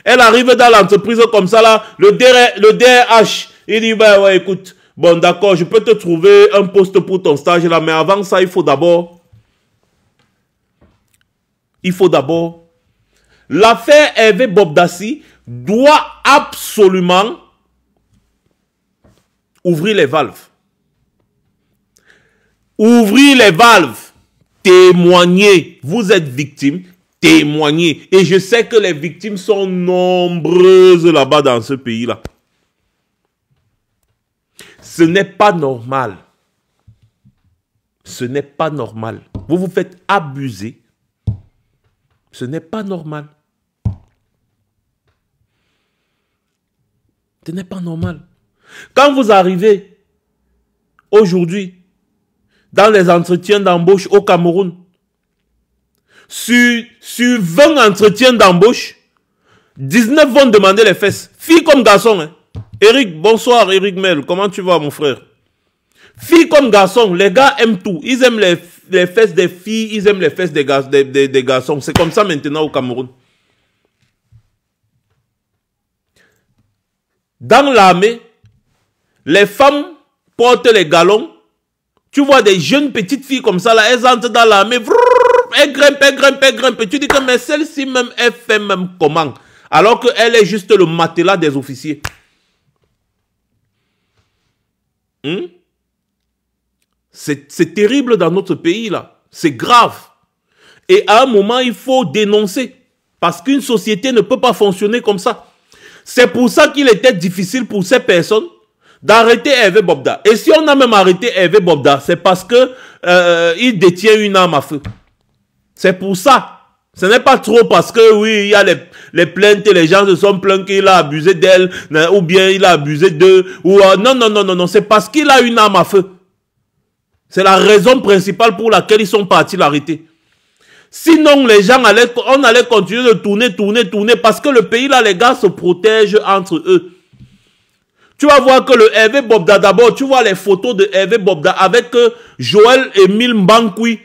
Elles arrivent dans l'entreprise comme ça, là, le, DRH, il dit, ben ouais, écoute, bon d'accord, je peux te trouver un poste pour ton stage là, mais avant ça, il faut d'abord... Il faut d'abord... L'affaire Hervé Bobdassi doit absolument ouvrir les valves. Ouvrez les valves, témoignez. Vous êtes victime, témoignez. Et je sais que les victimes sont nombreuses là-bas dans ce pays-là. Ce n'est pas normal. Ce n'est pas normal. Vous vous faites abuser. Ce n'est pas normal. Ce n'est pas normal. Quand vous arrivez aujourd'hui dans les entretiens d'embauche au Cameroun. Sur, sur 20 entretiens d'embauche, 19 vont demander les fesses. Filles comme garçons. Hein. Eric, bonsoir Eric Mel, comment tu vas mon frère Filles comme garçons, les gars aiment tout. Ils aiment les, fesses des filles, ils aiment les fesses des garçons. C'est comme ça maintenant au Cameroun. Dans l'armée, les femmes portent les galons tu vois des jeunes petites filles comme ça, là, elles entrent dans l'armée, elles grimpent, elles grimpent, elles grimpent. tu dis que, mais celle-ci même, elle fait même comment Alors qu'elle est juste le matelas des officiers. Hein? C'est terrible dans notre pays, là. C'est grave. Et à un moment, il faut dénoncer. Parce qu'une société ne peut pas fonctionner comme ça. C'est pour ça qu'il était difficile pour ces personnes d'arrêter Hervé Bobda. Et si on a même arrêté Hervé Bobda, c'est parce que euh, il détient une arme à feu. C'est pour ça. Ce n'est pas trop parce que oui, il y a les, plaintes et les gens se sont plaints qu'il a abusé d'elle hein, ou bien il a abusé d'eux ou euh, non non non non non, c'est parce qu'il a une arme à feu. C'est la raison principale pour laquelle ils sont partis l'arrêter. Sinon, les gens allaient, on allait continuer de tourner, tourner, tourner, parce que le pays, là, les gars se protègent entre eux. Tu vas voir que le Hervé Bobda, d'abord, tu vois les photos de Hervé Bobda avec euh, Joël Émile Mbankoui,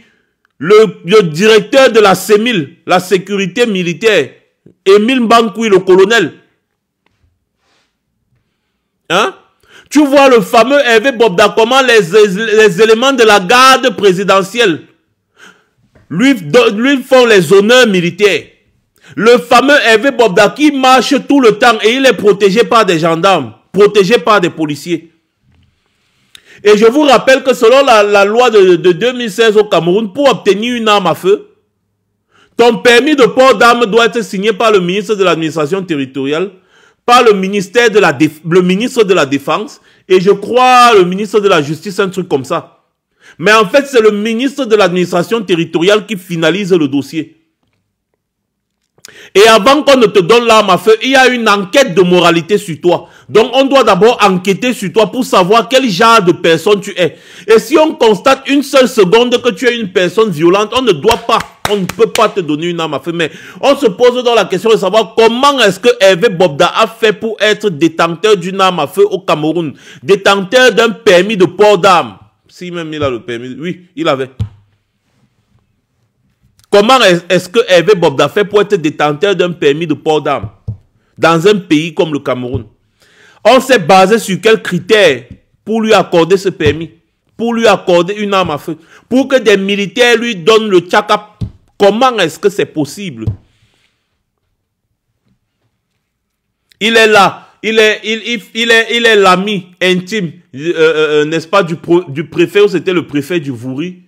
le, directeur de la CEMIL, la sécurité militaire. Émile Mbankoui, le colonel. Hein? Tu vois le fameux Hervé Bobda, comment les, éléments de la garde présidentielle lui, lui font les honneurs militaires. Le fameux Hervé Bobda qui marche tout le temps et il est protégé par des gendarmes. Protégé par des policiers. Et je vous rappelle que selon la, loi de, 2016 au Cameroun, pour obtenir une arme à feu, ton permis de port d'armes doit être signé par le ministre de l'administration territoriale, par le ministère de la le ministre de la Défense et je crois le ministre de la Justice, un truc comme ça. Mais en fait, c'est le ministre de l'administration territoriale qui finalise le dossier. Et avant qu'on ne te donne l'arme à feu, il y a une enquête de moralité sur toi. Donc on doit d'abord enquêter sur toi pour savoir quel genre de personne tu es. Et si on constate une seule seconde que tu es une personne violente, on ne doit pas, on ne peut pas te donner une arme à feu. Mais on se pose dans la question de savoir comment est-ce que Hervé Bobda a fait pour être détenteur d'une arme à feu au Cameroun, détenteur d'un permis de port d'armes. Si même il a le permis, oui, il avait. Comment est-ce que Hervé Bobda fait pour être détenteur d'un permis de port d'armes dans un pays comme le Cameroun On s'est basé sur quels critères pour lui accorder ce permis Pour lui accorder une arme à feu Pour que des militaires lui donnent le tchakap Comment est-ce que c'est possible Il est là. Il est, il, est, il est l'ami intime, euh, euh, euh, n'est-ce pas, du, préfet ou c'était le préfet du Vouri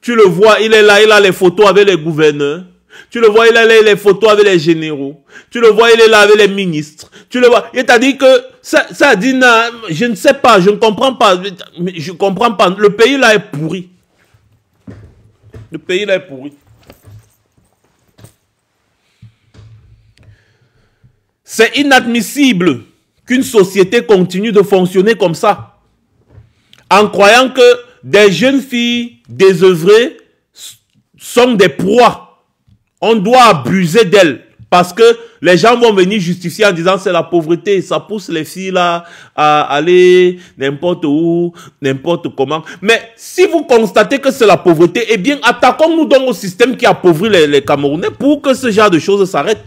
tu le vois, il est là, il a les photos avec les gouverneurs. Tu le vois, il a les photos avec les généraux. Tu le vois, il est là avec les ministres. Tu le vois. Et t'as dit que ça, dit, je ne sais pas, je ne comprends pas, je ne comprends pas. Le pays là est pourri. Le pays là est pourri. C'est inadmissible qu'une société continue de fonctionner comme ça. En croyant que des jeunes filles désœuvrées sont des proies. On doit abuser d'elles. Parce que les gens vont venir justifier en disant c'est la pauvreté, ça pousse les filles là à aller n'importe où, n'importe comment. Mais si vous constatez que c'est la pauvreté, eh bien attaquons-nous donc au système qui appauvrit les, les Camerounais pour que ce genre de choses s'arrête.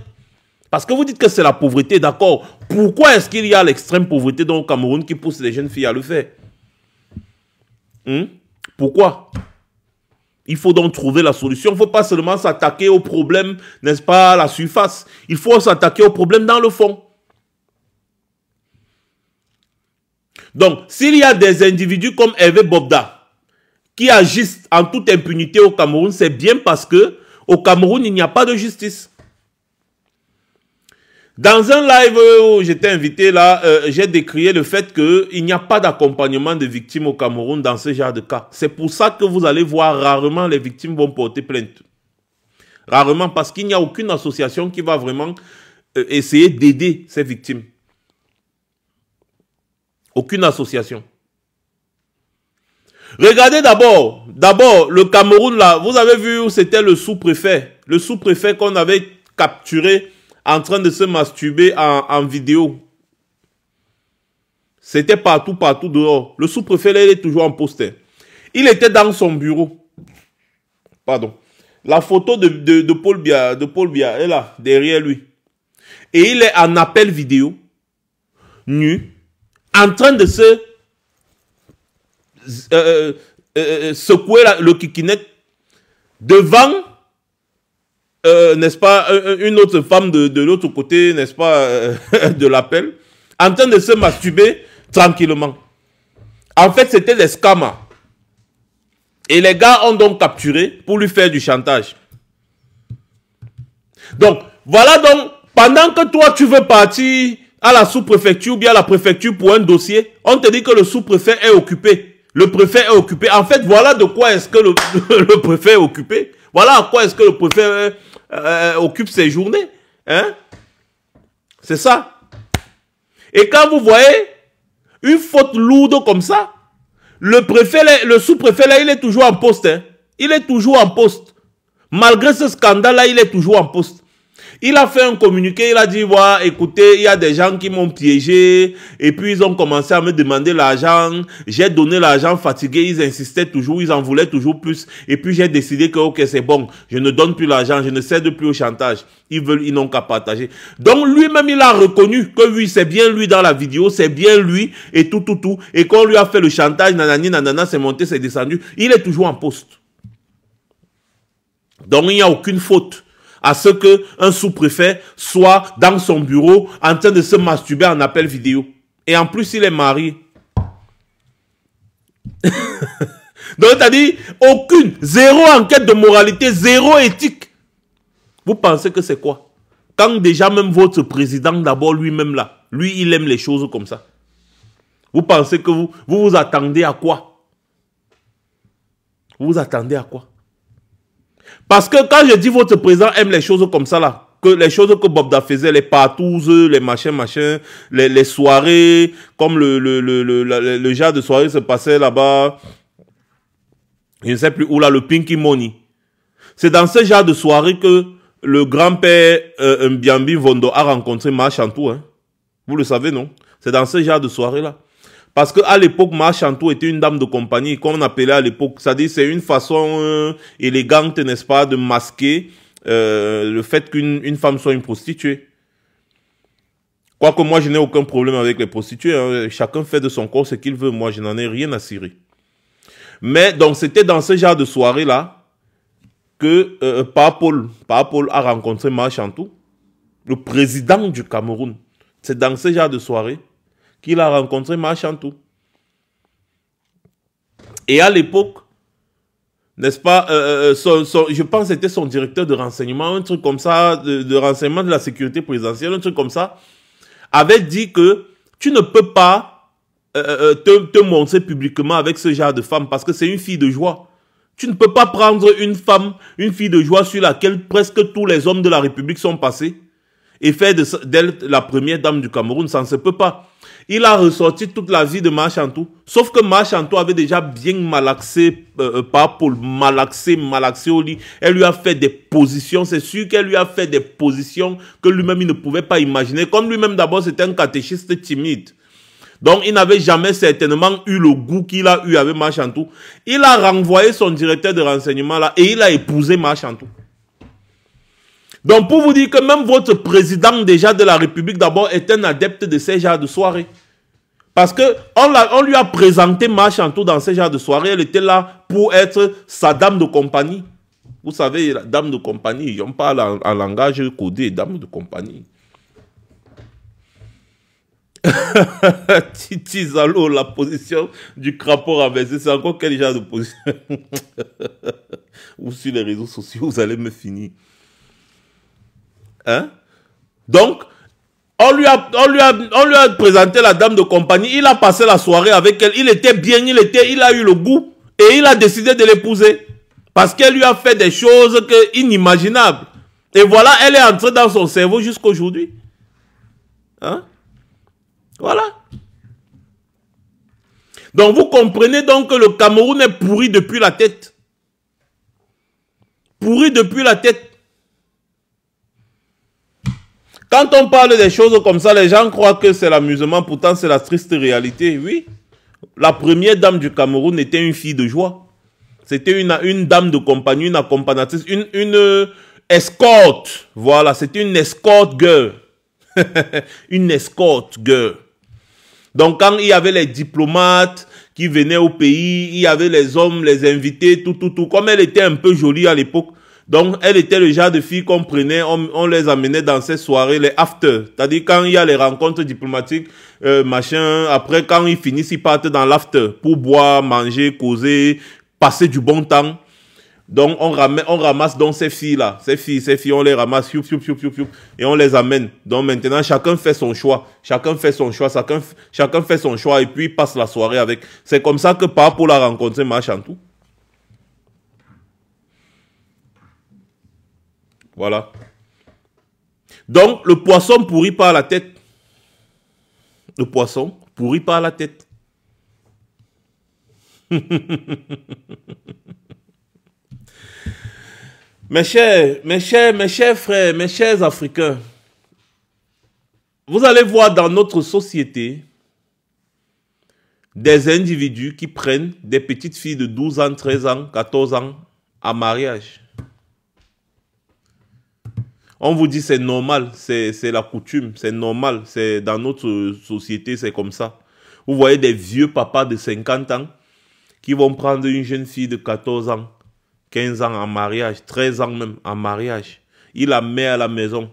Parce que vous dites que c'est la pauvreté, d'accord. Pourquoi est-ce qu'il y a l'extrême pauvreté dans le Cameroun qui pousse les jeunes filles à le faire Hmm? Pourquoi il faut donc trouver la solution. Il ne faut pas seulement s'attaquer au problème, n'est-ce pas, à la surface. Il faut s'attaquer au problème dans le fond. Donc, s'il y a des individus comme Hervé Bobda qui agissent en toute impunité au Cameroun, c'est bien parce que au Cameroun, il n'y a pas de justice. Dans un live où j'étais invité là, euh, j'ai décrié le fait qu'il n'y a pas d'accompagnement de victimes au Cameroun dans ce genre de cas. C'est pour ça que vous allez voir rarement les victimes vont porter plainte. Rarement parce qu'il n'y a aucune association qui va vraiment euh, essayer d'aider ces victimes. Aucune association. Regardez d'abord, d'abord le Cameroun là, vous avez vu où c'était le sous-préfet, le sous-préfet qu'on avait capturé en train de se masturber en, vidéo. C'était partout, partout dehors. Le sous-préfet, là, il est toujours en poster. Il était dans son bureau. Pardon. La photo de, Paul Bia, de Paul est là, derrière lui. Et il est en appel vidéo, nu, en train de se euh, euh, euh, secouer le kikinet devant euh, n'est-ce pas, une autre femme de, l'autre côté, n'est-ce pas, euh, de l'appel, en train de se masturber tranquillement. En fait, c'était des scamas. Et les gars ont donc capturé pour lui faire du chantage. Donc, voilà donc, pendant que toi, tu veux partir à la sous-préfecture ou bien à la préfecture pour un dossier, on te dit que le sous-préfet est occupé. Le préfet est occupé. En fait, voilà de quoi est-ce que le préfet est occupé. Voilà à quoi est-ce que le préfet euh, euh, occupe ses journées. Hein. C'est ça. Et quand vous voyez une faute lourde comme ça, le préfet, le sous-préfet, là, il est toujours en poste. Hein. Il est toujours en poste. Malgré ce scandale-là, il est toujours en poste. Il a fait un communiqué, il a dit, voilà, écoutez, il y a des gens qui m'ont piégé, et puis ils ont commencé à me demander l'argent, j'ai donné l'argent fatigué, ils insistaient toujours, ils en voulaient toujours plus, et puis j'ai décidé que, ok, c'est bon, je ne donne plus l'argent, je ne cède plus au chantage, ils veulent, ils n'ont qu'à partager. Donc lui-même, il a reconnu que oui, c'est bien lui dans la vidéo, c'est bien lui, et tout, tout, tout, et qu'on lui a fait le chantage, nanani, nanana, c'est monté, c'est descendu, il est toujours en poste. Donc il n'y a aucune faute à ce que un sous-préfet soit dans son bureau en train de se masturber en appel vidéo. Et en plus, il est marié. Donc, cest dit, aucune, zéro enquête de moralité, zéro éthique. Vous pensez que c'est quoi Quand déjà même votre président, d'abord lui-même là, lui, il aime les choses comme ça. Vous pensez que vous vous, vous attendez à quoi Vous vous attendez à quoi parce que quand je dis votre président aime les choses comme ça là, que les choses que Bobda faisait, les partouzes, les machins, machins, les, les soirées, comme le, le, le, le, le genre de soirée se passait là-bas, je ne sais plus où là, le Pinky Money. C'est dans ce genre de soirée que le grand-père euh, Mbiambi Vondo a rencontré Machantou. Hein. Vous le savez, non C'est dans ce genre de soirée là. Parce qu'à l'époque, Marchantou était une dame de compagnie, comme on appelait à l'époque. cest à c'est une façon euh, élégante, n'est-ce pas, de masquer euh, le fait qu'une femme soit une prostituée. Quoique moi, je n'ai aucun problème avec les prostituées. Hein. Chacun fait de son corps ce qu'il veut. Moi, je n'en ai rien à cirer. Mais donc, c'était dans ce genre de soirée-là que euh, Paul a rencontré Marchantou, le président du Cameroun. C'est dans ce genre de soirée qu'il a rencontré tout. Et à l'époque, n'est-ce pas, euh, euh, euh, je pense que c'était son directeur de renseignement, un truc comme ça, de, renseignement de la sécurité présidentielle, un truc comme ça, avait dit que tu ne peux pas te, te montrer publiquement avec ce genre de femme parce que c'est une fille de joie. Tu ne peux pas prendre une femme, une fille de joie sur laquelle presque tous les hommes de la République sont passés et faire d'elle la première dame du Cameroun, ça ne se peut pas. Il a ressorti toute la vie de Marchantou, sauf que Marchantou avait déjà bien malaxé euh, euh, Pas pour pour malaxé, malaxé au lit. Elle lui a fait des positions, c'est sûr qu'elle lui a fait des positions que lui-même il ne pouvait pas imaginer. Comme lui-même d'abord c'était un catéchiste timide. Donc, il n'avait jamais certainement eu le goût qu'il a eu avec Marchantou. Il a renvoyé son directeur de renseignement là et il a épousé Marchantou. Donc pour vous dire que même votre président déjà de la République d'abord est un adepte de ces genres de soirées. Parce qu'on on, lui a présenté tout dans ces genres de soirées, elle était là pour être sa dame de compagnie. Vous savez, dame de compagnie, on parle en, en langage codé, dame de compagnie. Titi Zalo, la position du crapaud renversé, c'est encore quel genre de position Ou sur les réseaux sociaux, vous allez me finir. Hein? Donc, on lui, a, on, lui a, présenté la dame de compagnie, il a passé la soirée avec elle, il était bien, il était, il a eu le goût et il a décidé de l'épouser. Parce qu'elle lui a fait des choses inimaginables. Et voilà, elle est entrée dans son cerveau jusqu'aujourd'hui. Hein? Voilà. Donc vous comprenez donc que le Cameroun est pourri depuis la tête. Pourri depuis la tête. Quand on parle des choses comme ça, les gens croient que c'est l'amusement, pourtant c'est la triste réalité. Oui, la première dame du Cameroun était une fille de joie. C'était une, une dame de compagnie, une accompagnatrice, une, euh, escorte. Voilà, c'était une escorte girl. une escorte girl. Donc quand il y avait les diplomates qui venaient au pays, il y avait les hommes, les invités, tout, tout, tout. Comme elle était un peu jolie à l'époque, donc, elle était le genre de fille qu'on prenait, on, les amenait dans ces soirées, les after. C'est-à-dire quand il y a les rencontres diplomatiques, euh, machin, après quand ils finissent, ils partent dans l'after pour boire, manger, causer, passer du bon temps. Donc, on, on ramasse donc ces filles-là. Ces filles, ces filles, on les ramasse, et on les amène. Donc, maintenant, chacun fait son choix. Chacun fait son choix, chacun, chacun fait son choix, et puis il passe la soirée avec. C'est comme ça que par pour la rencontrer, machin, tout. Voilà. Donc, le poisson pourrit par la tête. Le poisson pourrit par la tête. mes chers, mes chers, mes chers frères, mes chers Africains, vous allez voir dans notre société des individus qui prennent des petites filles de 12 ans, 13 ans, 14 ans à mariage. On vous dit c'est normal, c'est la coutume, c'est normal, c'est dans notre société, c'est comme ça. Vous voyez des vieux papas de 50 ans qui vont prendre une jeune fille de 14 ans, 15 ans en mariage, 13 ans même en mariage. Il la met à la maison.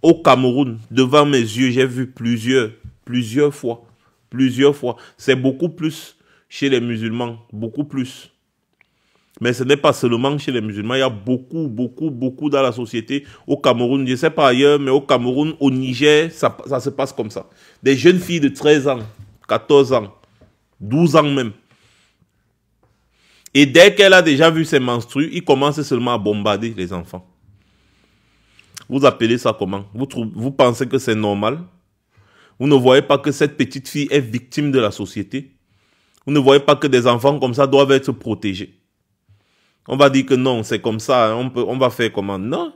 Au Cameroun, devant mes yeux, j'ai vu plusieurs, plusieurs fois, plusieurs fois. C'est beaucoup plus chez les musulmans, beaucoup plus. Mais ce n'est pas seulement chez les musulmans. Il y a beaucoup, beaucoup, beaucoup dans la société au Cameroun. Je ne sais pas ailleurs, mais au Cameroun, au Niger, ça, se passe comme ça. Des jeunes filles de 13 ans, 14 ans, 12 ans même. Et dès qu'elle a déjà vu ses menstrues, ils commencent seulement à bombarder les enfants. Vous appelez ça comment vous, trouvez, vous pensez que c'est normal Vous ne voyez pas que cette petite fille est victime de la société Vous ne voyez pas que des enfants comme ça doivent être protégés on va dire que non, c'est comme ça, on, peut, on va faire comment Non.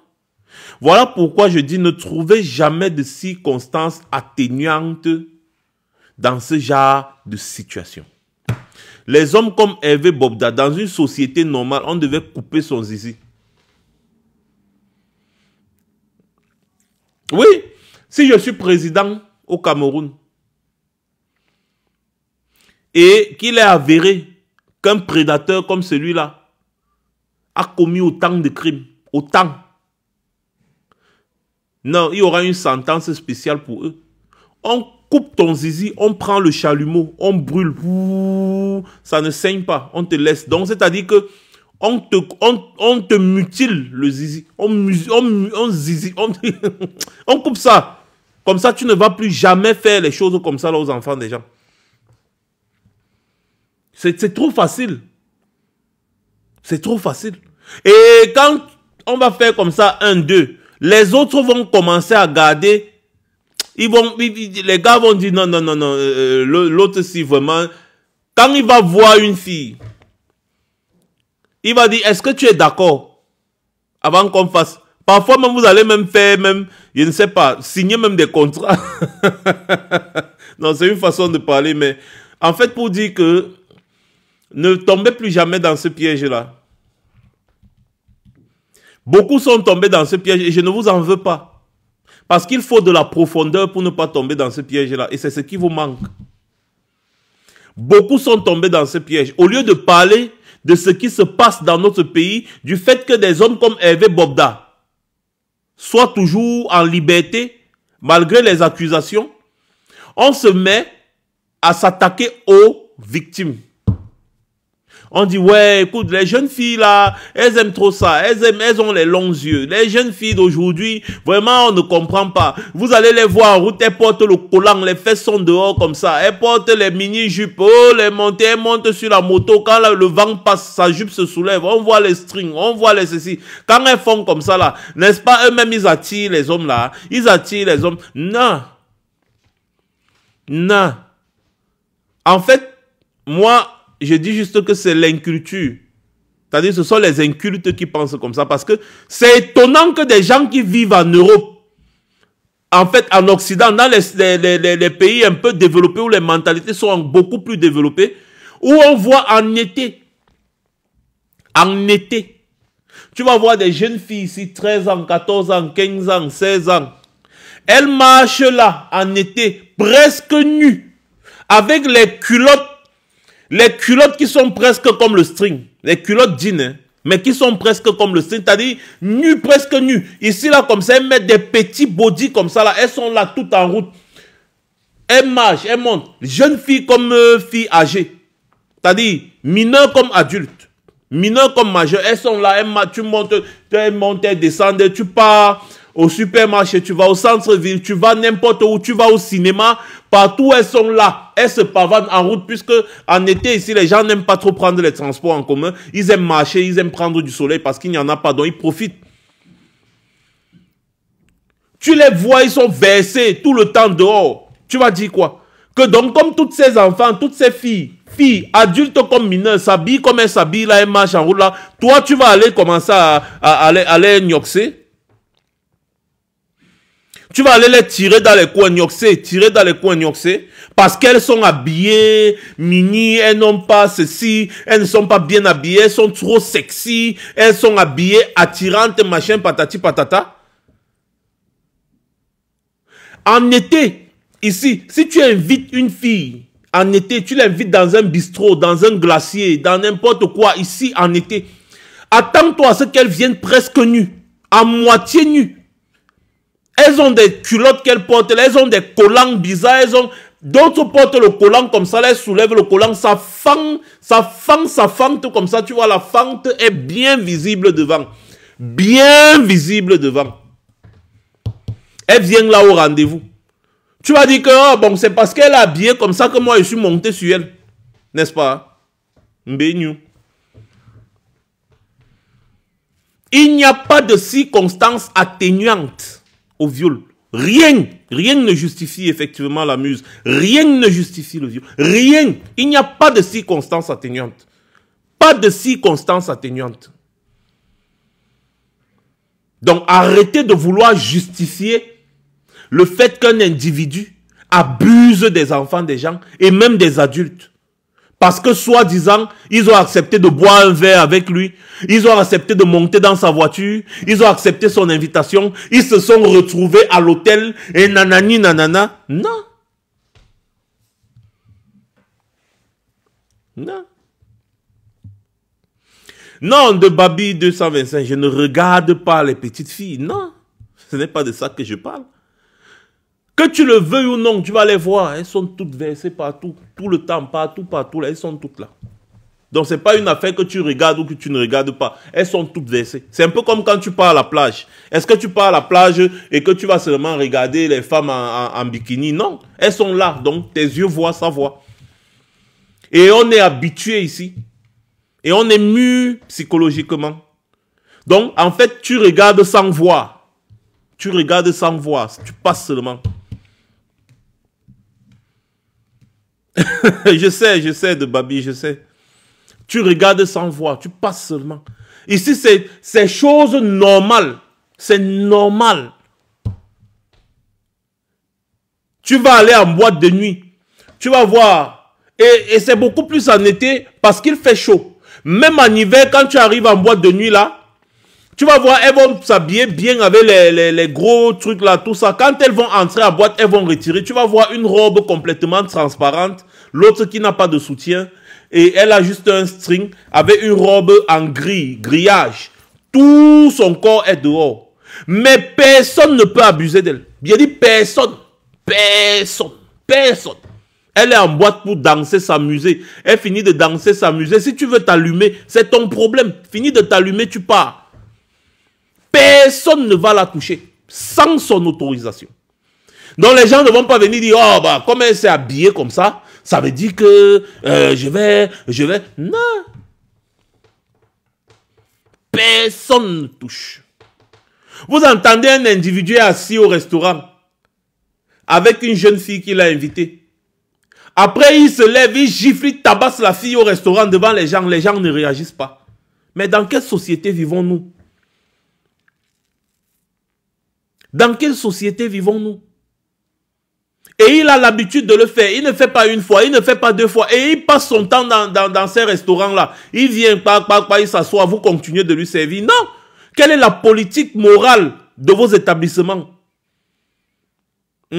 Voilà pourquoi je dis ne trouvez jamais de circonstances atténuantes dans ce genre de situation. Les hommes comme Hervé Bobda, dans une société normale, on devait couper son zizi. Oui, si je suis président au Cameroun et qu'il est avéré qu'un prédateur comme celui-là a commis autant de crimes, autant. Non, il y aura une sentence spéciale pour eux. On coupe ton zizi, on prend le chalumeau, on brûle, ça ne saigne pas, on te laisse. Donc, c'est-à-dire que on te, on, te mutile le zizi, on, zizi, on, coupe ça. Comme ça, tu ne vas plus jamais faire les choses comme ça là, aux enfants des gens. C'est trop facile. C'est trop facile. Et quand on va faire comme ça, un, deux, les autres vont commencer à garder. Ils vont, les gars vont dire non, non, non, non, euh, euh, l'autre si vraiment. Quand il va voir une fille, il va dire, est-ce que tu es d'accord Avant qu'on fasse. Parfois même, vous allez même faire, même, je ne sais pas, signer même des contrats. non, c'est une façon de parler, mais en fait, pour dire que ne tombez plus jamais dans ce piège-là. Beaucoup sont tombés dans ce piège et je ne vous en veux pas. Parce qu'il faut de la profondeur pour ne pas tomber dans ce piège-là. Et c'est ce qui vous manque. Beaucoup sont tombés dans ce piège. Au lieu de parler de ce qui se passe dans notre pays, du fait que des hommes comme Hervé Bobda soient toujours en liberté, malgré les accusations, on se met à s'attaquer aux victimes. On dit, ouais, écoute, les jeunes filles là, elles aiment trop ça, elles aiment, elles ont les longs yeux. Les jeunes filles d'aujourd'hui, vraiment, on ne comprend pas. Vous allez les voir, route, elles portent le collant, les fesses sont dehors comme ça, elles portent les mini-jupes, oh, les montées, elles montent sur la moto, quand le vent passe, sa jupe se soulève, on voit les strings, on voit les ceci. Quand elles font comme ça là, n'est-ce pas, eux-mêmes, ils attirent les hommes là, ils attirent les hommes. Non. Non. En fait, moi, je dis juste que c'est l'inculture. C'est-à-dire ce sont les incultes qui pensent comme ça parce que c'est étonnant que des gens qui vivent en Europe, en fait en Occident, dans les, les pays un peu développés où les mentalités sont beaucoup plus développées, où on voit en été, en été, tu vas voir des jeunes filles ici, 13 ans, 14 ans, 15 ans, 16 ans, elles marchent là en été, presque nues, avec les culottes les culottes qui sont presque comme le string, les culottes jeans, hein, mais qui sont presque comme le string, c'est-à-dire nues, presque nues. Ici, là, comme ça, elles mettent des petits bodys comme ça, là, elles sont là, toutes en route. Elles marchent, elles montent. Jeunes filles comme euh, filles âgées, c'est-à-dire mineurs comme adultes. Mineurs comme majeurs, elles sont là, elles, tu montes, tu elles descendent, tu pars au supermarché, tu vas au centre-ville, tu vas n'importe où, tu vas au cinéma, partout elles sont là. Elles se pavanent en route puisque en été ici, les gens n'aiment pas trop prendre les transports en commun. Ils aiment marcher, ils aiment prendre du soleil parce qu'il n'y en a pas, donc ils profitent. Tu les vois, ils sont versés tout le temps dehors. Tu vas dire quoi Que donc, comme toutes ces enfants, toutes ces filles, filles, adultes comme mineurs, s'habillent comme elles s'habillent, là, elles marchent en route, là, toi, tu vas aller commencer à, à, à, à tu vas aller les tirer dans les coins nioxés. tirer dans les coins nioxés. parce qu'elles sont habillées, mini, elles n'ont pas ceci, elles ne sont pas bien habillées, elles sont trop sexy, elles sont habillées, attirantes, machin, patati patata. En été, ici, si tu invites une fille en été, tu l'invites dans un bistrot, dans un glacier, dans n'importe quoi, ici en été, attends-toi à ce qu'elle vienne presque nue, à moitié nue. Elles ont des culottes qu'elles portent, elles ont des collants bizarres, elles ont... D'autres portent le collant comme ça, elles soulèvent le collant, ça fend, ça fend, ça fente comme ça, tu vois, la fente est bien visible devant. Bien visible devant. Elles viennent là au rendez-vous. Tu vas dire que, oh, bon, c'est parce qu'elle est habillée comme ça que moi, je suis monté sur elle. N'est-ce pas Mbéniou. Il n'y a pas de circonstances atténuantes au viol. Rien, rien ne justifie effectivement la muse. Rien ne justifie le viol. Rien. Il n'y a pas de circonstance atténuante. Pas de circonstance atténuante. Donc arrêtez de vouloir justifier le fait qu'un individu abuse des enfants des gens et même des adultes. Parce que soi-disant, ils ont accepté de boire un verre avec lui, ils ont accepté de monter dans sa voiture, ils ont accepté son invitation, ils se sont retrouvés à l'hôtel et nanani nanana. Non. Non. Non, de Babi 225, je ne regarde pas les petites filles. Non, ce n'est pas de ça que je parle. Que tu le veuilles ou non, tu vas les voir. Elles sont toutes versées partout, tout le temps, partout, partout. elles sont toutes là. Donc, ce n'est pas une affaire que tu regardes ou que tu ne regardes pas. Elles sont toutes versées. C'est un peu comme quand tu pars à la plage. Est-ce que tu pars à la plage et que tu vas seulement regarder les femmes en, bikini Non. Elles sont là. Donc, tes yeux voient, sa voix. Et on est habitué ici. Et on est mu psychologiquement. Donc, en fait, tu regardes sans voir. Tu regardes sans voir. Tu passes seulement. je sais, je sais de Babi, je sais. Tu regardes sans voir, tu passes seulement. Ici, c'est chose normale. C'est normal. Tu vas aller en boîte de nuit. Tu vas voir. Et, c'est beaucoup plus en été parce qu'il fait chaud. Même en hiver, quand tu arrives en boîte de nuit là, tu vas voir, elles vont s'habiller bien avec les, les, gros trucs là, tout ça. Quand elles vont entrer en boîte, elles vont retirer. Tu vas voir une robe complètement transparente l'autre qui n'a pas de soutien, et elle a juste un string avec une robe en gris, grillage. Tout son corps est dehors. Mais personne ne peut abuser d'elle. Bien dit, personne. Personne. Personne. Elle est en boîte pour danser, s'amuser. Elle finit de danser, s'amuser. Si tu veux t'allumer, c'est ton problème. Fini de t'allumer, tu pars. Personne ne va la toucher sans son autorisation. Donc les gens ne vont pas venir dire, oh bah, comme elle s'est habillée comme ça, ça veut dire que euh, je vais, je vais. Non. Personne ne touche. Vous entendez un individu assis au restaurant avec une jeune fille qu'il a invitée. Après, il se lève, il gifle, il tabasse la fille au restaurant devant les gens. Les gens ne réagissent pas. Mais dans quelle société vivons-nous Dans quelle société vivons-nous et il a l'habitude de le faire. Il ne fait pas une fois, il ne fait pas deux fois. Et il passe son temps dans, dans, dans ces restaurants-là. Il vient, pas, pas, pas, il s'assoit, vous continuez de lui servir. Non Quelle est la politique morale de vos établissements hmm?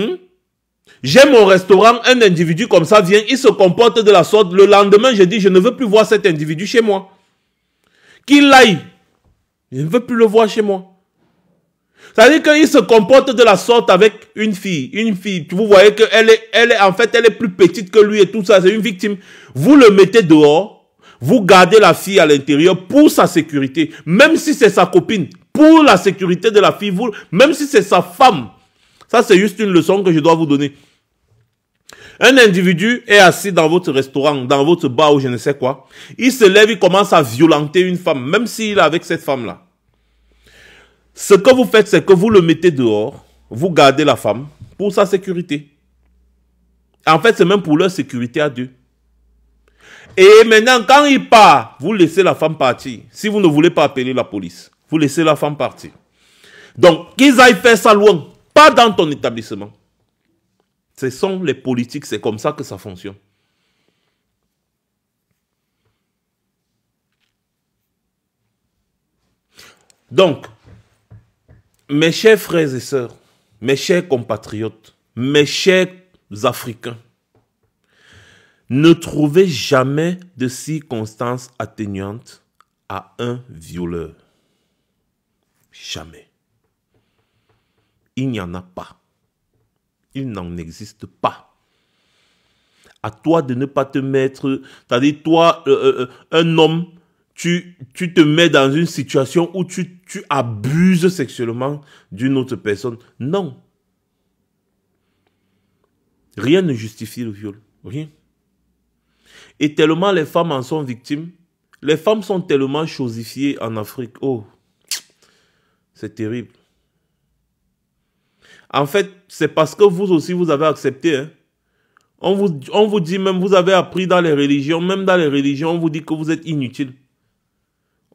J'aime J'ai mon restaurant, un individu comme ça vient, il se comporte de la sorte. Le lendemain, je dis, je ne veux plus voir cet individu chez moi. Qu'il l'aille, Je ne veux plus le voir chez moi. C'est-à-dire qu'il se comporte de la sorte avec une fille. Une fille, vous voyez qu'elle est, elle est, en fait, elle est plus petite que lui et tout ça, c'est une victime. Vous le mettez dehors, vous gardez la fille à l'intérieur pour sa sécurité, même si c'est sa copine, pour la sécurité de la fille, vous, même si c'est sa femme. Ça, c'est juste une leçon que je dois vous donner. Un individu est assis dans votre restaurant, dans votre bar ou je ne sais quoi. Il se lève, il commence à violenter une femme, même s'il est avec cette femme-là. Ce que vous faites, c'est que vous le mettez dehors, vous gardez la femme pour sa sécurité. En fait, c'est même pour leur sécurité à Dieu. Et maintenant, quand il part, vous laissez la femme partir. Si vous ne voulez pas appeler la police, vous laissez la femme partir. Donc, qu'ils aillent faire ça loin, pas dans ton établissement. Ce sont les politiques, c'est comme ça que ça fonctionne. Donc, mes chers frères et sœurs, mes chers compatriotes, mes chers Africains, ne trouvez jamais de circonstances atténuantes à un violeur. Jamais. Il n'y en a pas. Il n'en existe pas. À toi de ne pas te mettre, c'est-à-dire toi, euh, euh, euh, un homme tu, te mets dans une situation où tu, abuses sexuellement d'une autre personne. Non. Rien ne justifie le viol. Rien. Et tellement les femmes en sont victimes. Les femmes sont tellement chosifiées en Afrique. Oh, c'est terrible. En fait, c'est parce que vous aussi, vous avez accepté. Hein. On, vous, on vous dit même, vous avez appris dans les religions, même dans les religions, on vous dit que vous êtes inutile.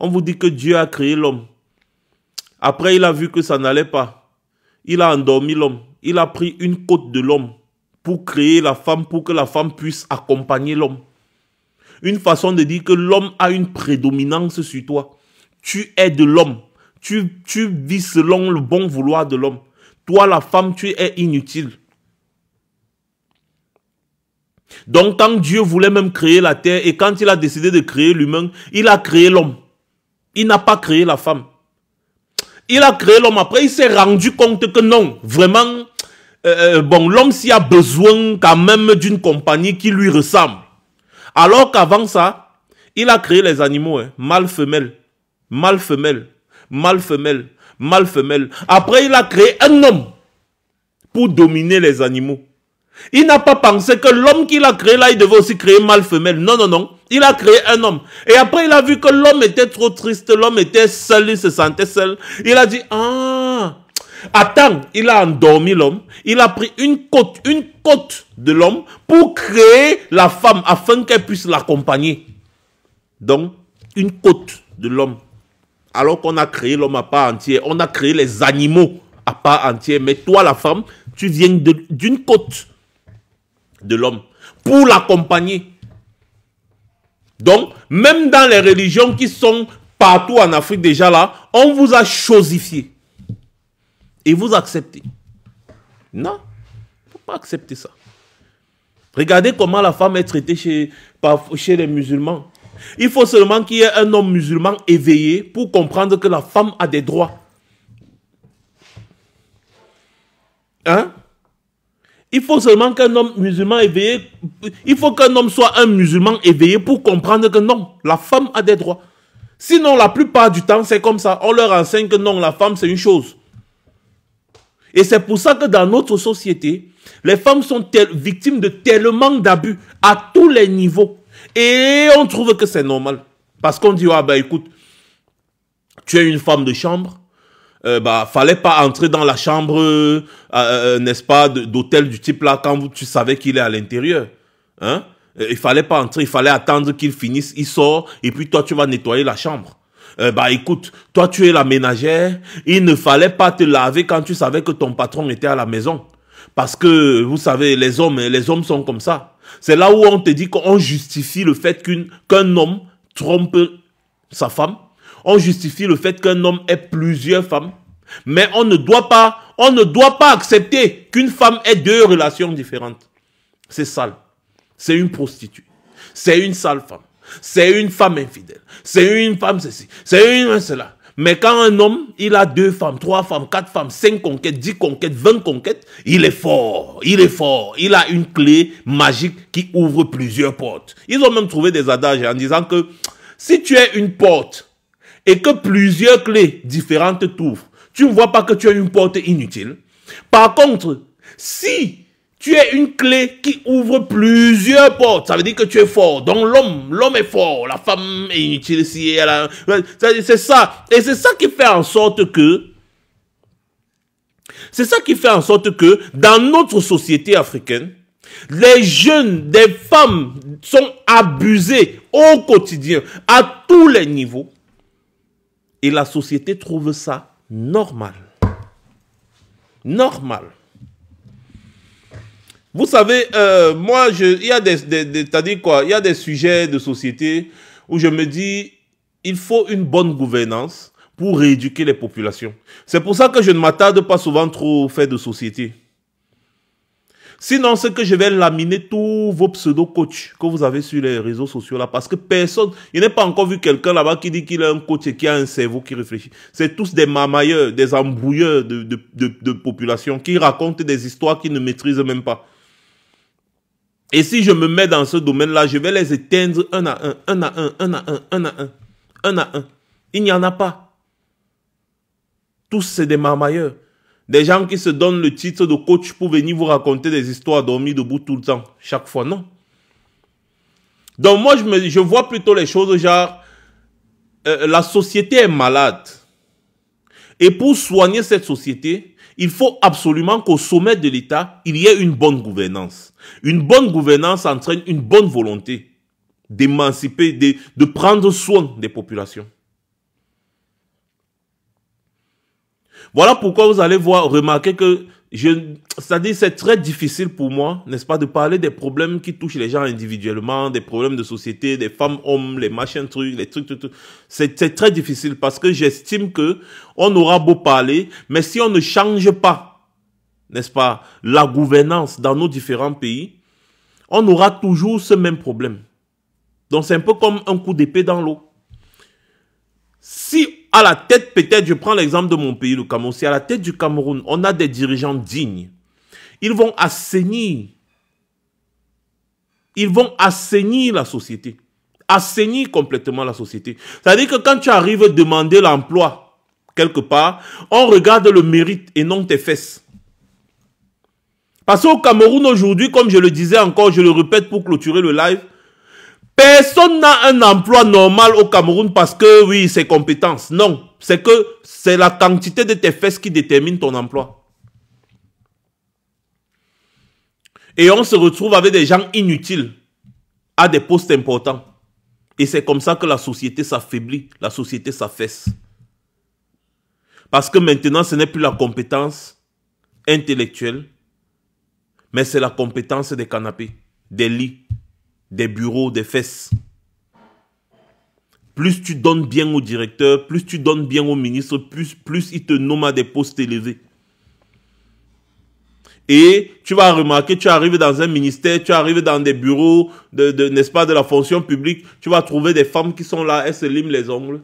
On vous dit que Dieu a créé l'homme. Après, il a vu que ça n'allait pas. Il a endormi l'homme. Il a pris une côte de l'homme pour créer la femme, pour que la femme puisse accompagner l'homme. Une façon de dire que l'homme a une prédominance sur toi. Tu es de l'homme. Tu, tu vis selon le bon vouloir de l'homme. Toi, la femme, tu es inutile. Donc, quand Dieu voulait même créer la terre et quand il a décidé de créer l'humain, il a créé l'homme. Il n'a pas créé la femme. Il a créé l'homme. Après, il s'est rendu compte que non, vraiment, euh, euh, bon, l'homme s'y a besoin quand même d'une compagnie qui lui ressemble. Alors qu'avant ça, il a créé les animaux, hein. mâle, femelle, mâle, femelle, mâle, femelle, mâle, femelle. Après, il a créé un homme pour dominer les animaux. Il n'a pas pensé que l'homme qu'il a créé là, il devait aussi créer mâle, femelle. Non, non, non. Il a créé un homme. Et après, il a vu que l'homme était trop triste, l'homme était seul, il se sentait seul. Il a dit, ah, attends, il a endormi l'homme. Il a pris une côte, une côte de l'homme pour créer la femme afin qu'elle puisse l'accompagner. Donc, une côte de l'homme. Alors qu'on a créé l'homme à part entière, on a créé les animaux à part entière. Mais toi, la femme, tu viens d'une côte de l'homme pour l'accompagner. Donc, même dans les religions qui sont partout en Afrique déjà là, on vous a chosifié. Et vous acceptez. Non, il ne faut pas accepter ça. Regardez comment la femme est traitée chez, chez les musulmans. Il faut seulement qu'il y ait un homme musulman éveillé pour comprendre que la femme a des droits. Hein il faut seulement qu'un homme musulman éveillé, il faut qu'un homme soit un musulman éveillé pour comprendre que non, la femme a des droits. Sinon, la plupart du temps, c'est comme ça. On leur enseigne que non, la femme, c'est une chose. Et c'est pour ça que dans notre société, les femmes sont victimes de tellement d'abus à tous les niveaux. Et on trouve que c'est normal. Parce qu'on dit, ah ben écoute, tu es une femme de chambre, euh, bah fallait pas entrer dans la chambre, euh, euh, n'est-ce pas, d'hôtel du type là quand tu savais qu'il est à l'intérieur. Hein? Euh, il fallait pas entrer, il fallait attendre qu'il finisse, il sort et puis toi tu vas nettoyer la chambre. bah écoute, toi tu es la ménagère, il ne fallait pas te laver quand tu savais que ton patron était à la maison. Parce que, vous savez, les hommes, hein, les hommes sont comme ça. C'est là où on te dit qu'on justifie le fait qu'un homme trompe sa femme on justifie le fait qu'un homme ait plusieurs femmes. Mais on ne doit pas, on ne doit pas accepter qu'une femme ait deux relations différentes. C'est sale. C'est une prostituée. C'est une sale femme. C'est une femme infidèle. C'est une femme ceci. C'est une cela. Mais quand un homme, il a deux femmes, trois femmes, quatre femmes, cinq conquêtes, dix conquêtes, vingt conquêtes, il est fort, il est fort. Il a une clé magique qui ouvre plusieurs portes. Ils ont même trouvé des adages en disant que si tu es une porte, et que plusieurs clés différentes t'ouvrent, tu ne vois pas que tu as une porte inutile. Par contre, si tu es une clé qui ouvre plusieurs portes. Ça veut dire que tu es fort. Donc l'homme, l'homme est fort. La femme est inutile si elle C'est ça. Et c'est ça qui fait en sorte que... C'est ça qui fait en sorte que dans notre société africaine, les jeunes, des femmes sont abusées au quotidien, à tous les niveaux. Et la société trouve ça normal. Normal. Vous savez, euh, moi, il y a des, quoi Il y a des sujets de société où je me dis, il faut une bonne gouvernance pour rééduquer les populations. C'est pour ça que je ne m'attarde pas souvent trop au fait de société. Sinon, c'est que je vais laminer tous vos pseudo-coachs que vous avez sur les réseaux sociaux là, parce que personne, il n'est pas encore vu quelqu'un là-bas qui dit qu'il a un coach et qui a un cerveau qui réfléchit. C'est tous des mamailleurs, des embrouilleurs de, de, de, population qui racontent des histoires qu'ils ne maîtrisent même pas. Et si je me mets dans ce domaine-là, je vais les éteindre un à un, un à un, un à un, un à un, un à un. Il n'y en a pas. Tous, c'est des mamailleurs. Des gens qui se donnent le titre de coach pour venir vous raconter des histoires dormir debout tout le temps. Chaque fois, non. Donc moi, je, je vois plutôt les choses genre, euh, la société est malade. Et pour soigner cette société, il faut absolument qu'au sommet de l'État, il y ait une bonne gouvernance. Une bonne gouvernance entraîne une bonne volonté d'émanciper, de prendre soin des populations. Voilà pourquoi vous allez voir, remarquer que je, c'est-à-dire c'est très difficile pour moi, n'est-ce pas, de parler des problèmes qui touchent les gens individuellement, des problèmes de société, des femmes, hommes, les machins, trucs, les trucs, tout, tout. C'est très difficile parce que j'estime que on aura beau parler, mais si on ne change pas, n'est-ce pas, la gouvernance dans nos différents pays, on aura toujours ce même problème. Donc c'est un peu comme un coup d'épée dans l'eau. Si à la tête peut-être, je prends l'exemple de mon pays, le Cameroun, si à la tête du Cameroun, on a des dirigeants dignes, ils vont assainir. Ils vont assainir la société. Assainir complètement la société. C'est-à-dire que quand tu arrives à demander l'emploi quelque part, on regarde le mérite et non tes fesses. Parce qu'au Cameroun aujourd'hui, comme je le disais encore, je le répète pour clôturer le live, Personne n'a un emploi normal au Cameroun parce que oui, c'est compétence. Non, c'est que c'est la quantité de tes fesses qui détermine ton emploi. Et on se retrouve avec des gens inutiles à des postes importants. Et c'est comme ça que la société s'affaiblit, la société s'affaisse. Parce que maintenant, ce n'est plus la compétence intellectuelle, mais c'est la compétence des canapés, des lits, des bureaux, des fesses. Plus tu donnes bien au directeur, plus tu donnes bien au ministre, plus, plus il te nomme à des postes élevés. Et tu vas remarquer, tu arrives dans un ministère, tu arrives dans des bureaux, de, n'est-ce pas, de la fonction publique, tu vas trouver des femmes qui sont là, elles se liment les ongles.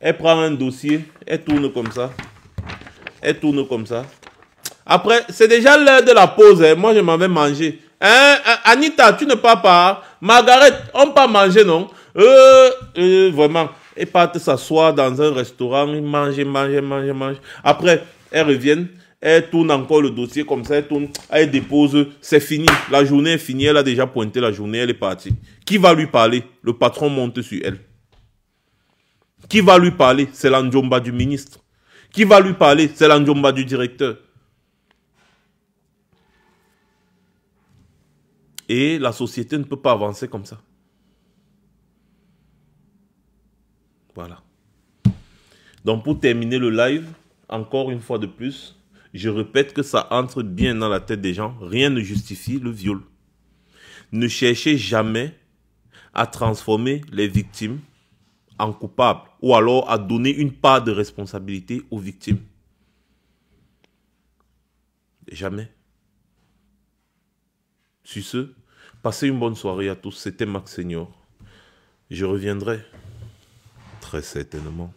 Elles prennent un dossier, elles tournent comme ça. Elles tournent comme ça. Après, c'est déjà l'heure de la pause. Hein. Moi, je m'en vais manger. Hein, Anita, tu ne pars pas. Margaret, on pas manger, non euh, euh, Vraiment. Et part s'asseoir dans un restaurant, manger, manger, manger, manger. Après, elle revient, elle tourne encore le dossier comme ça, elle tourne, elle déposent, c'est fini. La journée est finie, elle a déjà pointé la journée, elle est partie. Qui va lui parler Le patron monte sur elle. Qui va lui parler C'est l'anjomba du ministre. Qui va lui parler C'est l'anjomba du directeur. Et la société ne peut pas avancer comme ça. Voilà. Donc pour terminer le live, encore une fois de plus, je répète que ça entre bien dans la tête des gens. Rien ne justifie le viol. Ne cherchez jamais à transformer les victimes en coupables ou alors à donner une part de responsabilité aux victimes. Jamais. Sur ce, Passez une bonne soirée à tous. C'était Max Senior. Je reviendrai très certainement.